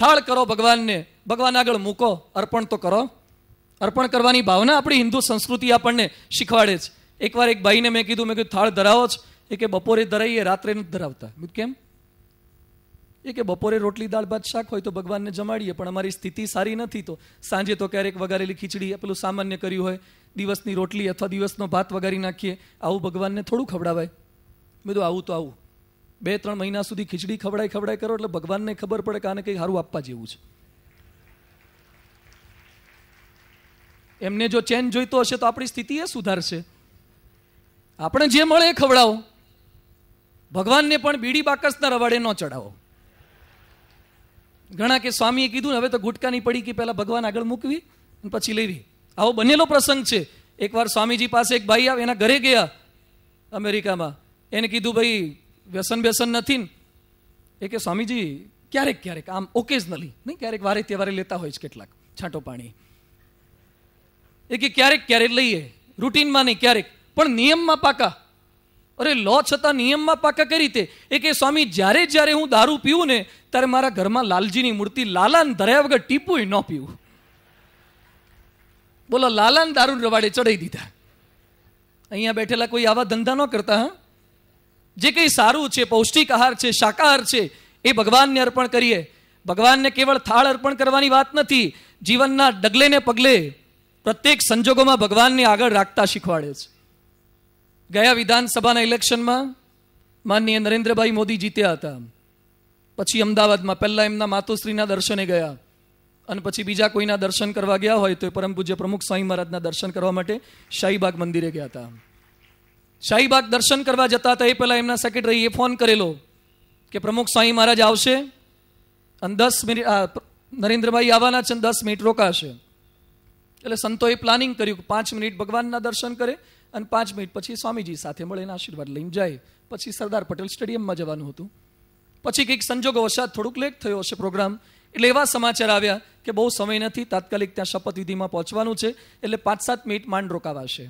થાળ કરો ભગવાનને ભગવાન આગળ મૂકો અર્પણ તો કરો અર્પણ કરવાની ભાવના આપણી હિન્દુ સંસ્કૃતિ આપણને શીખવાડે છે એકવાર એક ભાઈને મેં કીધું મેં કીધું થાળ ધરાવો છો એ કે બપોરે ધરાવીએ રાત્રે નથી ધરાવતા કેમ એ કે બપોરે રોટલી દાળ ભાત શાક હોય તો ભગવાનને જમાડીએ પણ અમારી સ્થિતિ સારી નથી તો સાંજે તો ક્યારેક વઘારેલી ખીચડી પેલું સામાન્ય કર્યું હોય દિવસની રોટલી અથવા દિવસનો ભાત વઘારી નાખીએ આવું ભગવાનને થોડું ખવડાવાય મેં કીધું આવું તો આવું બે ત્રણ મહિના સુધી ખીચડી ખવડાય ખવડાય કરો એટલે ભગવાનને ખબર પડે કે આને કંઈક સારું આપવા જેવું છે એમને જો ચેન જોઈતો હશે તો આપણી સ્થિતિ એ સુધારશે આપણે જે મળે એ ખવડાવો ભગવાનને પણ બીડી બાકસના રવાડે ન ચડાવો ઘણા કે સ્વામીએ કીધું હવે તો ગુટકાની પડી કે પહેલાં ભગવાન આગળ મૂકવી અને પછી લેવી આવો બનેલો પ્રસંગ છે એકવાર સ્વામીજી પાસે એક ભાઈ આવે એના ઘરે ગયા અમેરિકામાં એને કીધું ભાઈ વ્યસન વ્યસન નથી ને એ કે સ્વામીજી ક્યારેક ક્યારેક આમ ઓકેઝનલી નહીં ક્યારેક વારે તહેવારે લેતા હોય છે કેટલાક છાંટો પાણી એ કે ક્યારેક ક્યારેક લઈએ રૂટીનમાં નહીં ક્યારેક પણ નિયમમાં પાકા અરે લો છતાં નિયમમાં પાકા કઈ રીતે એ કે સ્વામી જ્યારે જ્યારે હું દારૂ પીવું ને ત્યારે મારા ઘરમાં લાલજીની મૂર્તિ લાલાન ધરાયા વગર ટીપું ન પીવું બોલો લાલાન દારૂ રવાડે ચડાવી દીધા અહીંયા બેઠેલા કોઈ આવા ધંધા ન કરતા હા જે કંઈ સારું છે પૌષ્ટિક આહાર છે શાકાહાર છે એ ભગવાનને અર્પણ કરીએ ભગવાનને કેવળ થાળ અર્પણ કરવાની વાત નથી જીવનના ડગલે ને પગલે પ્રત્યેક સંજોગોમાં ભગવાનને આગળ રાખતા શીખવાડે છે ગયા વિધાનસભાના ઇલેક્શનમાં માનનીય નરેન્દ્રભાઈ મોદી જીત્યા હતા પછી અમદાવાદમાં પહેલાં એમના માતુશ્રીના દર્શને ગયા અને પછી બીજા કોઈના દર્શન કરવા ગયા હોય તો એ પરમ પૂજ્ય પ્રમુખ સ્વામી મહારાજના દર્શન કરવા માટે શાહીબાગ મંદિરે ગયા હતા શાહીબાગ દર્શન કરવા જતા હતા એ પહેલાં એમના સેક્રેટરીએ ફોન કરેલો કે પ્રમુખ સ્વામી મહારાજ આવશે અને દસ મિનિટ નરેન્દ્રભાઈ આવવાના છે અને દસ મિનિટ રોકાશે એટલે સંતોએ પ્લાનિંગ કર્યું કે પાંચ મિનિટ ભગવાનના દર્શન કરે અને પાંચ મિનિટ પછી સ્વામીજી સાથે મળીને આશીર્વાદ લઈને જાય પછી સરદાર પટેલ સ્ટેડિયમમાં જવાનું હતું પછી કંઈક સંજોગો વસાત થોડુંક લેટ થયો હશે પ્રોગ્રામ એટલે એવા સમાચાર આવ્યા કે બહુ સમય નથી તાત્કાલિક ત્યાં શપથવિધિમાં પહોંચવાનું છે એટલે પાંચ સાત મિનિટ માંડ રોકાવાશે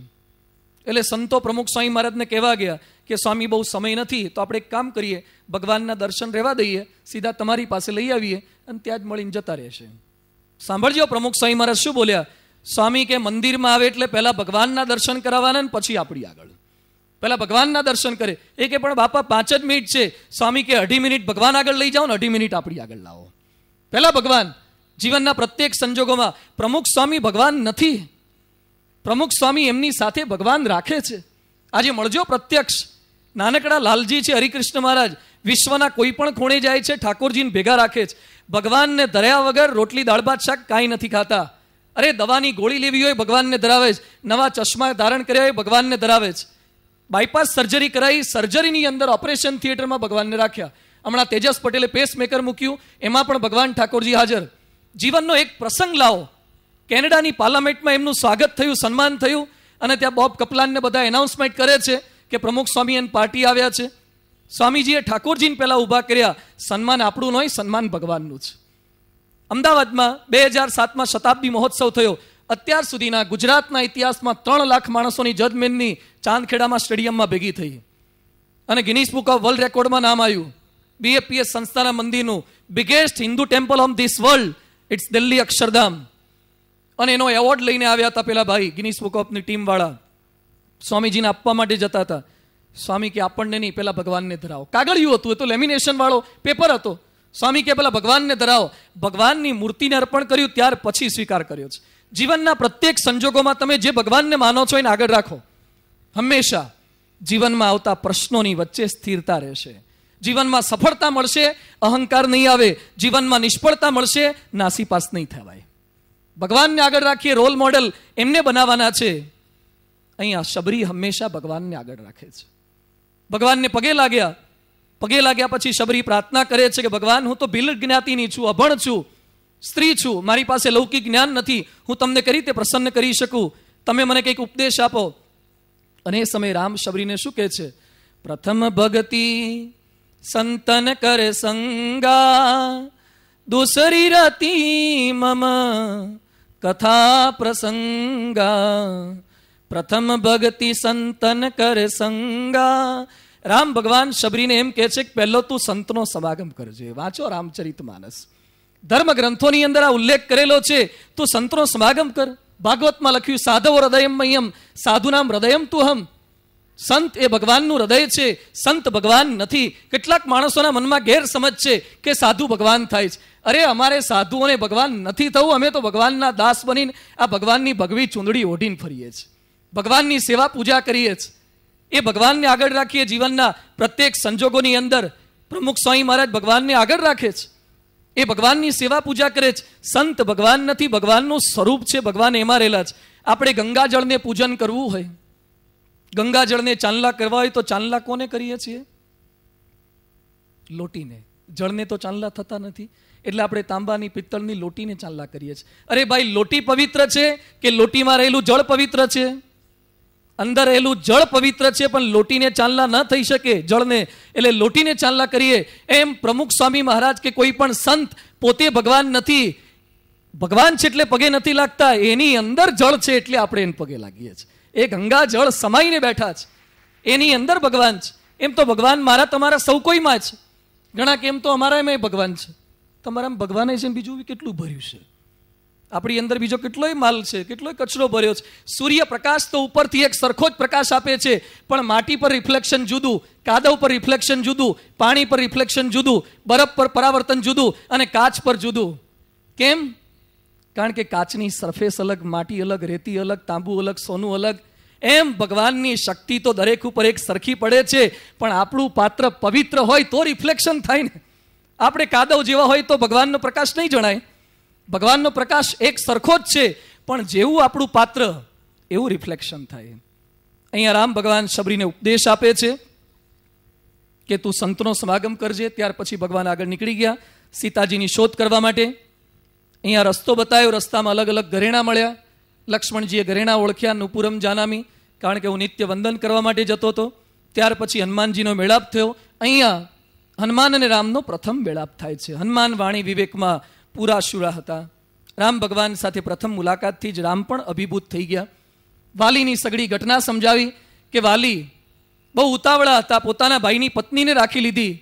એટલે સંતો પ્રમુખ સ્વામી મહારાજને કહેવા ગયા કે સ્વામી બહુ સમય નથી તો આપણે એક કામ કરીએ ભગવાનના દર્શન રહેવા દઈએ સીધા તમારી પાસે લઈ આવીએ અને ત્યાં જ મળીને જતા રહેશે સાંભળજો પ્રમુખ સ્વામી મહારાજ શું બોલ્યા સ્વામી કે મંદિરમાં આવે એટલે પહેલા ભગવાનના દર્શન કરાવવાના ને પછી આપણી આગળ પહેલા ભગવાનના દર્શન કરે એ કે પણ બાપા પાંચ જ મિનિટ છે સ્વામી કે અઢી મિનિટ ભગવાન આગળ લઈ જાઓ ને અઢી મિનિટ આપણી આગળ લાવો પહેલા ભગવાન જીવનના પ્રત્યેક સંજોગોમાં પ્રમુખ સ્વામી ભગવાન નથી પ્રમુખ સ્વામી એમની સાથે ભગવાન રાખે છે આજે મળજો પ્રત્યક્ષ નાનકડા લાલજી છે હરિકૃષ્ણ મહારાજ વિશ્વના કોઈ પણ ખૂણે જાય છે ઠાકોરજીને ભેગા રાખે છે ભગવાનને ધર્યા વગર રોટલી દાળ ભાત શાક કાંઈ નથી ખાતા અરે દવાની ગોળી લેવી હોય ભગવાનને ધરાવે છે નવા ચશ્મા ધારણ કર્યા હોય ભગવાનને ધરાવે છે બાયપાસ સર્જરી કરાવી સર્જરીની અંદર ઓપરેશન થિયેટરમાં ભગવાનને રાખ્યા હમણાં તેજસ પટેલે પેસમેકર મૂક્યું એમાં પણ ભગવાન ઠાકોરજી હાજર જીવનનો એક પ્રસંગ લાવો કેનેડાની પાર્લામેન્ટમાં એમનું સ્વાગત થયું સન્માન થયું અને ત્યાં બોબ કપલાનને બધા એનાઉન્સમેન્ટ કરે છે કે પ્રમુખ સ્વામી એન પાર્ટી આવ્યા છે સ્વામીજીએ ઠાકોરજીને પહેલાં ઊભા કર્યા સન્માન આપણું નહીં સન્માન ભગવાનનું છે અમદાવાદમાં બે હજાર સાતમાં શતાબ્દી મહોત્સવ થયો અત્યાર સુધીના ગુજરાતના ઇતિહાસમાં ત્રણ લાખ માણસોની જજમેનની ચાંદખેડામાં સ્ટેડિયમમાં ભેગી થઈ અને ગિનીસ બુક ઓફ વર્લ્ડ રેકોર્ડમાં નામ આવ્યું બીએપીએસ સંસ્થાના મંદિરનું biggest Hindu temple of this world it's Delhi Akshardham અને એનો એવોર્ડ લઈને આવ્યા હતા પેલા ભાઈ ગિનીસ બુક ઓફની ટીમવાળા સ્વામીજીને આપવા માટે જતા હતા સ્વામી કે આપણને નહીં પેલા ભગવાનને ધરાવો કાગળિયું હતું એ તો લેમિનેશનવાળો પેપર હતો સ્વામી કે પેલા ભગવાનને ધરાવો ભગવાનની મૂર્તિને અર્પણ કર્યું ત્યાર પછી સ્વીકાર કર્યો છે જીવનના પ્રત્યેક સંજોગોમાં તમે જે ભગવાનને માનો છો એને આગળ રાખો હંમેશા જીવનમાં આવતા પ્રશ્નોની વચ્ચે સ્થિરતા રહેશે જીવનમાં સફળતા મળશે અહંકાર નહીં આવે જીવનમાં નિષ્ફળતા મળશે નાસીપાસ નહીં થવાય ભગવાનને આગળ રાખીએ રોલ મોડલ એમને બનાવવાના છે અહીંયા શબરી હંમેશા ભગવાનને આગળ રાખે છે ભગવાનને પગે લાગ્યા પગે લાગ્યા પછી શબરી પ્રાર્થના કરે છે કે ભગવાન હું તો ભીલ જ્ઞાતિની છું અભણ છું સ્ત્રી છું મારી પાસે લૌકિક જ્ઞાન નથી હું તમને કઈ રીતે પ્રસન્ન કરી શકું તમે મને કંઈક ઉપદેશ આપો અને એ સમયે રામ શબરીને શું કહે છે પ્રથમ ભગતિ સંતન કર સંગા દુસરી રતી મમ કથા પ્રસંગા પ્રથમ ભગતિ સંતન કર સંગા રામ ભગવાન શબરીને એમ કહે છે કે પહેલો તું સંતનો સમાગમ કરજે વાંચો રામચરિત માનસ ધર્મ ગ્રંથોની અંદર આ ઉલ્લેખ કરેલો છે તું સંતનો સમાગમ કર ભાગવતમાં લખ્યું સાધવ હૃદયમ મયમ સાધુનામ હૃદયમ તું હમ સંત એ ભગવાનનું હૃદય છે સંત ભગવાન નથી કેટલાક માણસોના મનમાં ગેરસમજ છે કે સાધુ ભગવાન થાય છે અરે અમારે સાધુઓને ભગવાન નથી થવું અમે તો ભગવાનના દાસ બનીને આ ભગવાનની ભગવી ચૂંદડી ઓઢીને ફરીએ છીએ ભગવાનની સેવા પૂજા કરીએ છીએ એ ભગવાનને આગળ રાખીએ જીવનના પ્રત્યેક સંજોગોની અંદર પ્રમુખ સ્વામી મહારાજ ભગવાનને આગળ રાખે છે એ ભગવાનની સેવા પૂજા કરે છે સંત ભગવાન નથી ભગવાનનું સ્વરૂપ છે ભગવાન એમાં રહેલા છે આપણે ગંગાજળને પૂજન કરવું હોય ગંગાજળને ચાંદલા કરવા હોય તો ચાંદલા કોને કરીએ છીએ લોટીને જળને તો ચાંદલા થતા નથી એટલે આપણે તાંબાની પિત્તળની લોટીને ચાંદલા કરીએ છીએ અરે ભાઈ લોટી પવિત્ર છે કે લોટીમાં રહેલું જળ પવિત્ર છે અંદર રહેલું જળ પવિત્ર છે પણ લોટીને ચાલના ન થઈ શકે જળને એટલે લોટીને ચાલના કરીએ એમ પ્રમુખ સ્વામી મહારાજ કે કોઈ પણ સંત પોતે ભગવાન નથી ભગવાન છે એટલે પગે નથી લાગતા એની અંદર જળ છે એટલે આપણે એને પગે લાગીએ છીએ એ ગંગા જળ સમાઈને બેઠા છે એની અંદર ભગવાન છે એમ તો ભગવાન મારા તમારા સૌ કોઈમાં છે ઘણા કેમ તો અમારા એમ એ ભગવાન છે તમારા ભગવાને છે બીજું કેટલું ભર્યું છે આપણી અંદર બીજો કેટલોય માલ છે કેટલોય કચરો ભર્યો છે સૂર્યપ્રકાશ તો ઉપરથી એક સરખો જ પ્રકાશ આપે છે પણ માટી પર રિફ્લેક્શન જુદું કાદવ પર રિફ્લેક્શન જુદું પાણી પર રિફ્લેક્શન જુદું બરફ પર પરાવર્તન જુદું અને કાચ પર જુદું કેમ કારણ કે કાચની સરફેસ અલગ માટી અલગ રેતી અલગ તાંબુ અલગ સોનું અલગ એમ ભગવાનની શક્તિ તો દરેક ઉપર એક સરખી પડે છે પણ આપણું પાત્ર પવિત્ર હોય તો રિફ્લેક્શન થાય ને આપણે કાદવ જેવા હોય તો ભગવાનનો પ્રકાશ નહીં જણાય ભગવાનનો પ્રકાશ એક સરખો જ છે પણ જેવું આપણું પાત્ર એવું રિફ્લેક્શન થાય અહીંયા રામ ભગવાન શબરીને ઉપદેશ આપે છે કે તું સંતનો સમાગમ કરજે ત્યાર પછી ભગવાન આગળ નીકળી ગયા સીતાજીની શોધ કરવા માટે અહીંયા રસ્તો બતાવ્યો રસ્તામાં અલગ અલગ ઘરેણા મળ્યા લક્ષ્મણજીએ ઘરેણા ઓળખ્યા નુપુરમ જાનામી કારણ કે હું નિત્ય વંદન કરવા માટે જતો હતો ત્યાર પછી હનુમાનજીનો મેળાપ થયો અહીંયા હનુમાન અને રામનો પ્રથમ મેળાપ થાય છે હનુમાન વાણી વિવેકમાં પુરાશુરા હતા રામ ભગવાન સાથે પ્રથમ મુલાકાતથી જ રામ પણ અભિભૂત થઈ ગયા વાલીની સગડી ઘટના સમજાવી કે વાલી બહુ ઉતાવળા હતા પોતાના ભાઈની પત્નીને રાખી લીધી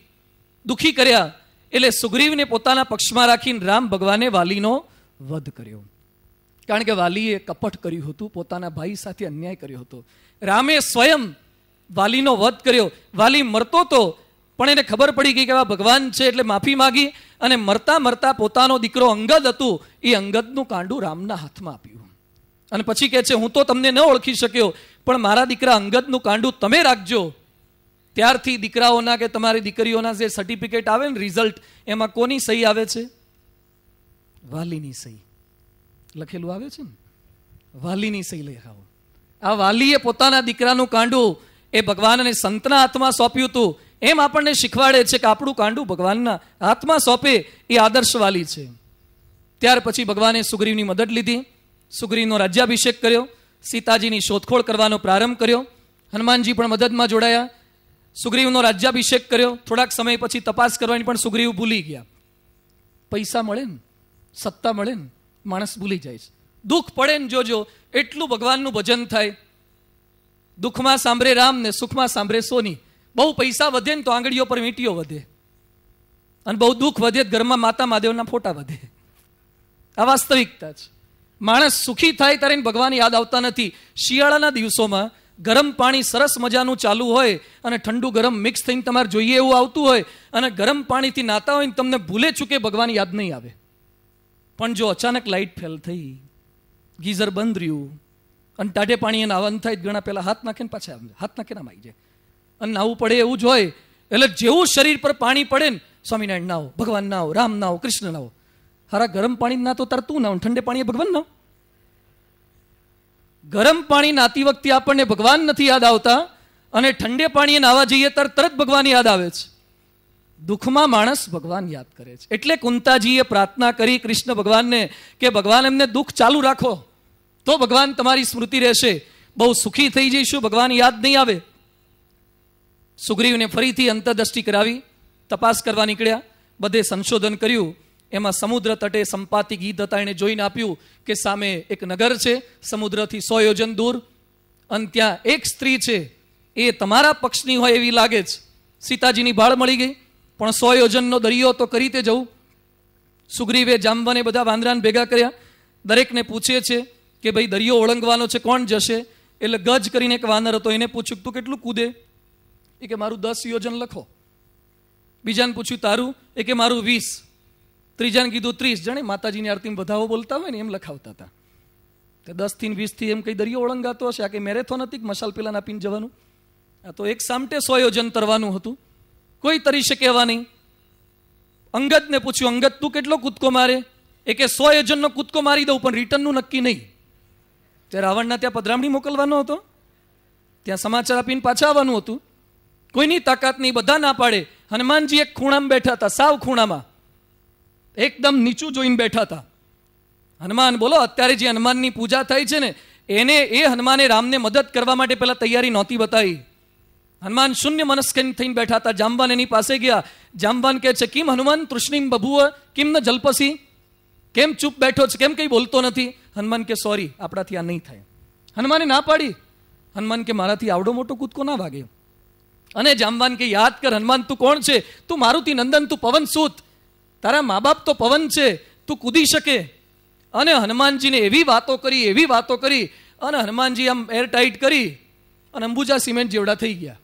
દુઃખી કર્યા એટલે સુગ્રીવને પોતાના પક્ષમાં રાખીને રામ ભગવાને વાલીનો વધ કર્યો કારણ કે વાલીએ કપટ કર્યું હતું પોતાના ભાઈ સાથે અન્યાય કર્યો હતો રામે સ્વયં વાલીનો વધ કર્યો વાલી મરતો તો પણ એને ખબર પડી ગઈ કે આ ભગવાન છે એટલે માફી માગી અને મરતા મરતા પોતાનો દીકરો અંગદ હતું એ અંગદનું કાંડું રામના હાથમાં આપ્યું અને પછી કહે છે હું તો તમને ન ઓળખી શક્યો પણ મારા દીકરા અંગદનું કાંડું તમે રાખજો ત્યારથી દીકરાઓના કે તમારી દીકરીઓના જે સર્ટિફિકેટ આવે ને રિઝલ્ટ એમાં કોની સહી આવે છે વાલીની સહી લખેલું આવે છે ને વાલીની સહી લઈ આવો આ વાલીએ પોતાના દીકરાનું કાંડું એ ભગવાન અને સંતના હાથમાં સોંપ્યું હતું એમ આપણને શીખવાડે છે કે આપણું કાંડું ભગવાનના હાથમાં સોંપે એ આદર્શવાલી છે ત્યાર પછી ભગવાને સુગ્રીવની મદદ લીધી સુગ્રીવનો રાજ્યાભિષેક કર્યો સીતાજીની શોધખોળ કરવાનો પ્રારંભ કર્યો હનુમાનજી પણ મદદમાં જોડાયા સુગ્રીવનો રાજ્યાભિષેક કર્યો થોડાક સમય પછી તપાસ કરવાની પણ સુગ્રીવ ભૂલી ગયા પૈસા મળે ને સત્તા મળે ને માણસ ભૂલી જાય છે દુઃખ પડે ને જોજો એટલું ભગવાનનું ભજન થાય દુઃખમાં સાંભળે રામ ને સુખમાં સાંભળે સોની બહુ પૈસા વધે ને તો આંગળીઓ પર વીંટીઓ વધે અને બહુ દુઃખ વધે ઘરમાં માતા મહાદેવના ફોટા વધે આ વાસ્તવિકતા છે માણસ સુખી થાય ત્યારે ભગવાન યાદ આવતા નથી શિયાળાના દિવસોમાં ગરમ પાણી સરસ મજાનું ચાલુ હોય અને ઠંડુ ગરમ મિક્સ થઈને તમારે જોઈએ એવું આવતું હોય અને ગરમ પાણીથી નાતા હોય ને તમને ભૂલે ચૂકે ભગવાન યાદ નહીં આવે પણ જો અચાનક લાઇટ ફેલ થઈ ગીઝર બંધ રહ્યું અને ટાઢે પાણી એના આવન થાય ઘણા પહેલાં હાથ નાખીને પાછા હાથ નાખીને આમ આવી જાય અને નાવું પડે એવું જ એટલે જેવું શરીર પર પાણી પડે ને સ્વામિનારાયણ નાવો ભગવાન નાવો રામ નાવો કૃષ્ણ નાવો હારા ગરમ પાણી ના તો તાર તું નાવ ઠંડે પાણી ભગવાન નાવ ગરમ પાણી નાતી વખતે આપણને ભગવાન નથી યાદ આવતા અને ઠંડે પાણીએ નાવા જઈએ ત્યારે તરત ભગવાન યાદ આવે છે દુઃખમાં માણસ ભગવાન યાદ કરે છે એટલે કુંતાજીએ પ્રાર્થના કરી કૃષ્ણ ભગવાનને કે ભગવાન એમને દુઃખ ચાલુ રાખો તો ભગવાન તમારી સ્મૃતિ રહેશે બહુ સુખી થઈ જઈશું ભગવાન યાદ નહીં આવે સુગ્રીવને ફરીથી અંતરદ્રષ્ટિ કરાવી તપાસ કરવા નીકળ્યા બધે સંશોધન કર્યું એમાં સમુદ્ર તટે સંપાતી ગીત હતા એણે જોઈને આપ્યું કે સામે એક નગર છે સમુદ્રથી સો યોજન દૂર અને ત્યાં એક સ્ત્રી છે એ તમારા પક્ષની હોય એવી લાગે જ સીતાજીની ભાળ મળી ગઈ પણ સો યોજનનો દરિયો તો કરી તે જવું સુગ્રીવે જામવાને બધા વાંદરાને ભેગા કર્યા દરેકને પૂછે છે કે ભાઈ દરિયો ઓળંગવાનો છે કોણ જશે એટલે ગજ કરીને એક વાનર હતો એને પૂછ્યું તું કેટલું કૂદે એ કે મારું દસ યોજન લખો બીજાને પૂછ્યું તારું એ કે મારું વીસ ત્રીજાને કીધું ત્રીસ જાણે માતાજીની આરતીમાં વધાવો બોલતા હોય ને એમ લખાવતા હતા તે દસથી વીસથી એમ કંઈ દરિયો ઓળંગાતો હશે આ કે મેરેથોન હતી કે મશાલ પેલાના નાપીને જવાનું આ તો એક સામટે સો યોજન તરવાનું હતું કોઈ તરી શકે એવા નહીં અંગતને પૂછ્યું અંગત તું કેટલો કૂદકો મારે એ કે સો યોજનનો કૂદકો મારી દઉં પણ રિટર્નનું નક્કી નહીં તે રાવણના ત્યાં પધરામણી મોકલવાનો હતો ત્યાં સમાચાર આપીને પાછા આવવાનું હતું કોઈની તાકાત નહીં બધા ના પાડે હનુમાનજી એક ખૂણામાં બેઠા હતા સાવ ખૂણામાં એકદમ નીચું જોઈને બેઠા હતા હનુમાન બોલો અત્યારે જે હનુમાનની પૂજા થાય છે ને એને એ હનુમાને રામને મદદ કરવા માટે પહેલાં તૈયારી નહોતી બતાવી હનુમાન શૂન્ય મનસ્કન થઈને બેઠા હતા જામવાન એની પાસે ગયા જામવાન કહે છે કેમ હનુમાન તૃષ્ણિમ બભુવ કેમ ન જલપસી કેમ ચૂપ બેઠો છે કેમ કંઈ બોલતો નથી હનુમાન કે સોરી આપણાથી આ નહીં થાય હનુમાને ના પાડી હનુમાન કે મારાથી આવડો મોટો કૂદકો ના વાગ્યો અને જામવાન કે યાદ કર હનુમાન તું કોણ છે તું મારુતિ નંદન તું પવન સૂત તારા મા બાપ તો પવન છે તું કૂદી શકે અને હનુમાનજીને એવી વાતો કરી એવી વાતો કરી અને હનુમાનજી આમ એર ટાઈટ કરી અને અંબુજા સિમેન્ટ જેવડા થઈ ગયા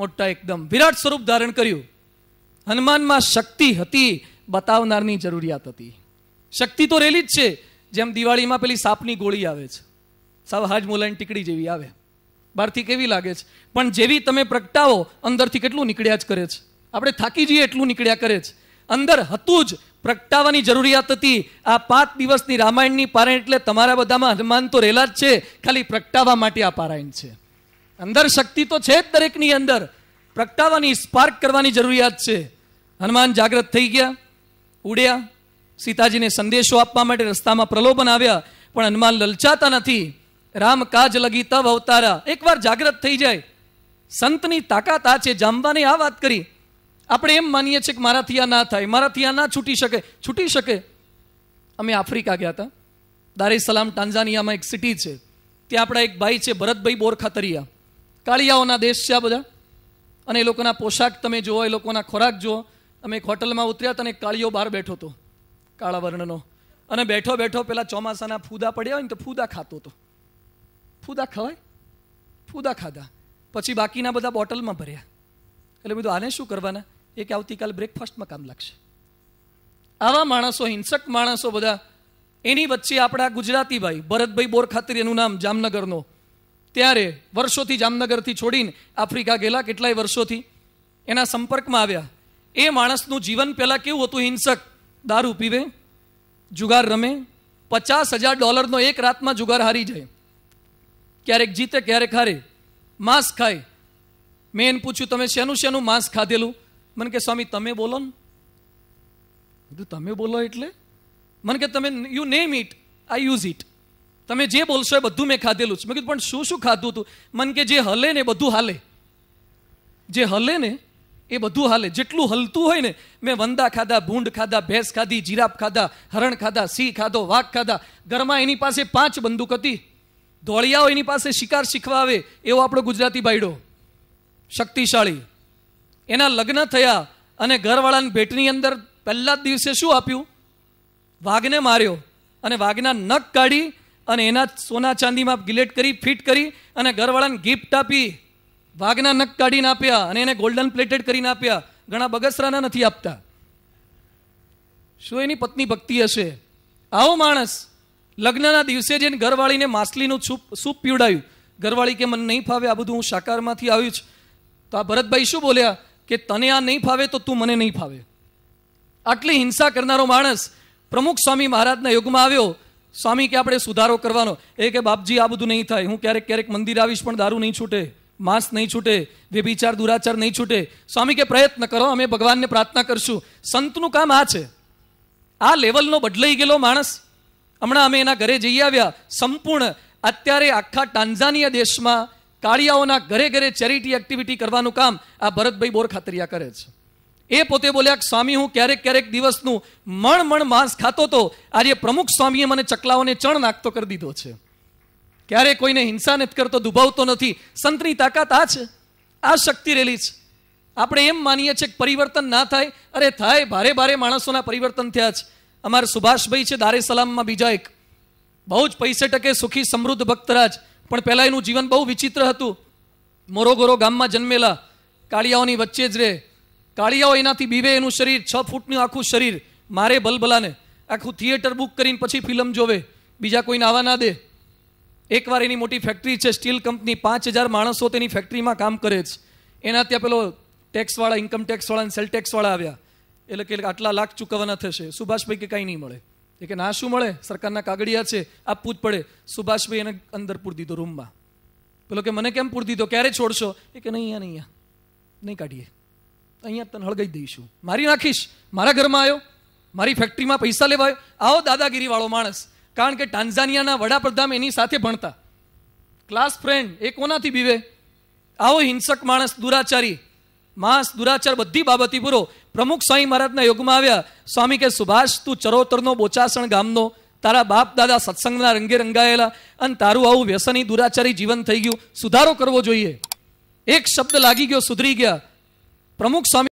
મોટા એકદમ વિરાટ સ્વરૂપ ધારણ કર્યું હનુમાનમાં શક્તિ હતી બતાવનારની જરૂરિયાત હતી શક્તિ તો રેલી જ છે જેમ દિવાળીમાં પેલી સાપની ગોળી આવે છે સાવ હાજ મોલાની ટીકડી જેવી આવે બહારથી કેવી લાગે છે પણ જેવી તમે પ્રગટાવો અંદરથી કેટલું નીકળ્યા જ કરે છે આપણે થાકી જઈએ એટલું નીકળ્યા કરે છે અંદર હતું જ પ્રગટાવાની જરૂરિયાત હતી આ પાંચ દિવસની રામાયણની પારાયણ એટલે તમારા બધામાં હનુમાન તો રહેલા જ છે ખાલી પ્રગટાવા માટે આ પારાયણ છે અંદર શક્તિ તો છે જ દરેકની અંદર પ્રગટાવાની સ્પાર્ક કરવાની જરૂરિયાત છે હનુમાન જાગ્રત થઈ ગયા ઉડ્યા સીતાજીને સંદેશો આપવા માટે રસ્તામાં પ્રલોભન આવ્યા પણ હનુમાન લલચાતા નથી રામ કાજ લગી તવ અવતારા એકવાર જાગ્રત થઈ જાય સંતની તાકાત આ છે જામવાની આ વાત કરી આપણે એમ માનીએ છીએ કે મારાથી આ ના થાય મારાથી આ ના છૂટી શકે છૂટી શકે અમે આફ્રિકા ગયા હતા દારે સલામ ટાન્ઝાનિયામાં એક સિટી છે ત્યાં આપણા એક ભાઈ છે ભરતભાઈ બોરખા તરિયા કાળિયાઓના દેશ છે આ બધા અને એ લોકોના પોશાક તમે જુઓ એ લોકોના ખોરાક જુઓ અમે એક હોટલમાં ઉતર્યા હતા અને કાળિયો બહાર બેઠો હતો કાળા વર્ણનો અને બેઠો બેઠો પેલા ચોમાસાના ફૂદા પડ્યા હોય ને તો ફૂદા ખાતો હતો ફૂદા ખવાય ફૂદા ખાધા પછી બાકીના બધા બોટલમાં ભર્યા એટલે બધું આને શું કરવાના એ કે આવતીકાલ બ્રેકફાસ્ટમાં કામ લાગશે આવા માણસો હિંસક માણસો બધા એની વચ્ચે આપણા ગુજરાતી ભાઈ ભરતભાઈ બોરખાતરી એનું નામ જામનગરનો ત્યારે વર્ષોથી જામનગરથી છોડીને આફ્રિકા ગયેલા કેટલાય વર્ષોથી એના સંપર્કમાં આવ્યા એ માણસનું જીવન પહેલાં કેવું હતું હિંસક દારૂ પીવે જુગાર રમે પચાસ હજાર ડોલરનો એક રાતમાં જુગાર હારી જાય ક્યારેક જીતે ક્યારેક હારે માંસ ખાય મેં એને પૂછ્યું તમે શેનું શેનું માંસ ખાધેલું મને કે સ્વામી તમે બોલો ને કીધું તમે બોલો એટલે મને કે તમે you name it I use it તમે જે બોલશો એ બધું મેં ખાધેલું છે મેં કીધું પણ શું શું ખાધું હતું મને કે જે હલે ને બધું હાલે જે હલે ને એ બધું હાલે જેટલું હલતું હોય ને મેં વંદા ખાધા ભૂંડ ખાધા ભેંસ ખાધી જીરાફ ખાધા હરણ ખાધા સિંહ ખાધો વાઘ ખાધા ઘરમાં એની પાસે પાંચ બંદૂક હતી ધોળિયાઓ એની પાસે શિકાર શીખવા આવે એવો આપણો ગુજરાતી બાયડો શક્તિશાળી એના લગ્ન થયા અને ઘરવાળાને ભેટની અંદર પહેલા જ દિવસે શું આપ્યું વાઘને માર્યો અને વાઘના નક કાઢી અને એના સોના ચાંદીમાં ગિલેટ કરી ફિટ કરી અને ઘરવાળાને ગિફ્ટ આપી વાઘના નક કાઢીને આપ્યા અને એને ગોલ્ડન પ્લેટેડ કરીને આપ્યા ઘણા બગસરાના નથી આપતા શું એની પત્ની ભક્તિ હશે આવો માણસ લગ્નના દિવસે જઈને ઘરવાળીને માછલીનું છૂપ સૂપ પીવડાયું ઘરવાળી કે મને નહીં ફાવે આ બધું હું શાકારમાંથી આવ્યું છું તો આ ભરતભાઈ શું બોલ્યા કે તને આ નહીં ફાવે તો તું મને નહીં ફાવે આટલી હિંસા કરનારો માણસ પ્રમુખ સ્વામી મહારાજના યુગમાં આવ્યો સ્વામી કે આપણે સુધારો કરવાનો એ કે બાપજી આ બધું નહીં થાય હું ક્યારેક ક્યારેક મંદિર આવીશ પણ દારૂ નહીં છૂટે માંસ નહીં છૂટે વ્યભિચાર દુરાચાર નહીં છૂટે સ્વામી કે પ્રયત્ન કરો અમે ભગવાનને પ્રાર્થના કરશું સંતનું કામ આ છે આ લેવલનો બદલાઈ ગયેલો માણસ હમણાં અમે એના ઘરે જઈ આવ્યા સંપૂર્ણ અત્યારે આખા ટાન્ઝાનિયા દેશમાં કાળિયાઓના ઘરે ઘરે ચેરિટી એક્ટિવિટી કરવાનું કામ આ ભરતભાઈ બોર ખાતરિયા કરે છે એ પોતે બોલ્યા સ્વામી હું ક્યારેક ક્યારેક દિવસનું મણ મણ માંસ ખાતો તો આજે પ્રમુખ સ્વામીએ મને ચકલાઓને ચણ નાખતો કરી દીધો છે ક્યારે કોઈને હિંસા નથી કરતો દુભાવતો નથી સંતની તાકાત આ છે આ શક્તિ રેલી છે આપણે એમ માનીએ છીએ કે પરિવર્તન ના થાય અરે થાય ભારે ભારે માણસોના પરિવર્તન થયા છે અમારા સુભાષભાઈ છે દારે સલામમાં બીજા એક બહુ જ પૈસે ટકે સુખી સમૃદ્ધ ભક્તરાજ પણ પહેલાં એનું જીવન બહુ વિચિત્ર હતું મોરોગોરો ગામમાં જન્મેલા કાળિયાઓની વચ્ચે જ રહે કાળિયાઓ એનાથી બીવે એનું શરીર છ ફૂટનું આખું શરીર મારે ભલભલાને આખું થિયેટર બુક કરીને પછી ફિલ્મ જોવે બીજા કોઈને આવા ના દે એકવાર એની મોટી ફેક્ટરી છે સ્ટીલ કંપની પાંચ હજાર માણસો તેની ફેક્ટરીમાં કામ કરે છે એના ત્યાં પેલો ટેક્સવાળા ઇન્કમ ટેક્સવાળા અને સેલ ટેક્સવાળા આવ્યા એટલે કે આટલા લાખ ચૂકવવાના થશે સુભાષભાઈ કે કંઈ નહીં મળે એ કે ના શું મળે સરકારના કાગળિયા છે આપવું જ પડે સુભાષભાઈ એને અંદર પૂર દીધો રૂમમાં પેલો કે મને કેમ પૂર દીધો ક્યારે છોડશો એ કે નહીં અહીંયા નહીં નહીં કાઢીએ અહીંયા તને હળગાઈ દઈશું મારી નાખીશ મારા ઘરમાં આવ્યો મારી ફેક્ટરીમાં પૈસા લેવા આવ્યો આવો દાદાગીરીવાળો માણસ કારણ કે ટાન્ઝાનિયાના વડાપ્રધાન એની સાથે ભણતા ક્લાસ ફ્રેન્ડ એ કોનાથી બીવે આવો હિંસક માણસ દુરાચારી માંસ દુરાચાર બધી બાબતી પૂરો પ્રમુખ સ્વામી મહારાજના યોગમાં આવ્યા સ્વામી કે સુભાષ તું ચરોતરનો બોચાસણ ગામનો તારા બાપ દાદા સત્સંગના રંગે રંગાયેલા અને તારું આવું વ્યસની દુરાચારી જીવન થઈ ગયું સુધારો કરવો જોઈએ એક શબ્દ લાગી ગયો સુધરી ગયા પ્રમુખ સ્વામી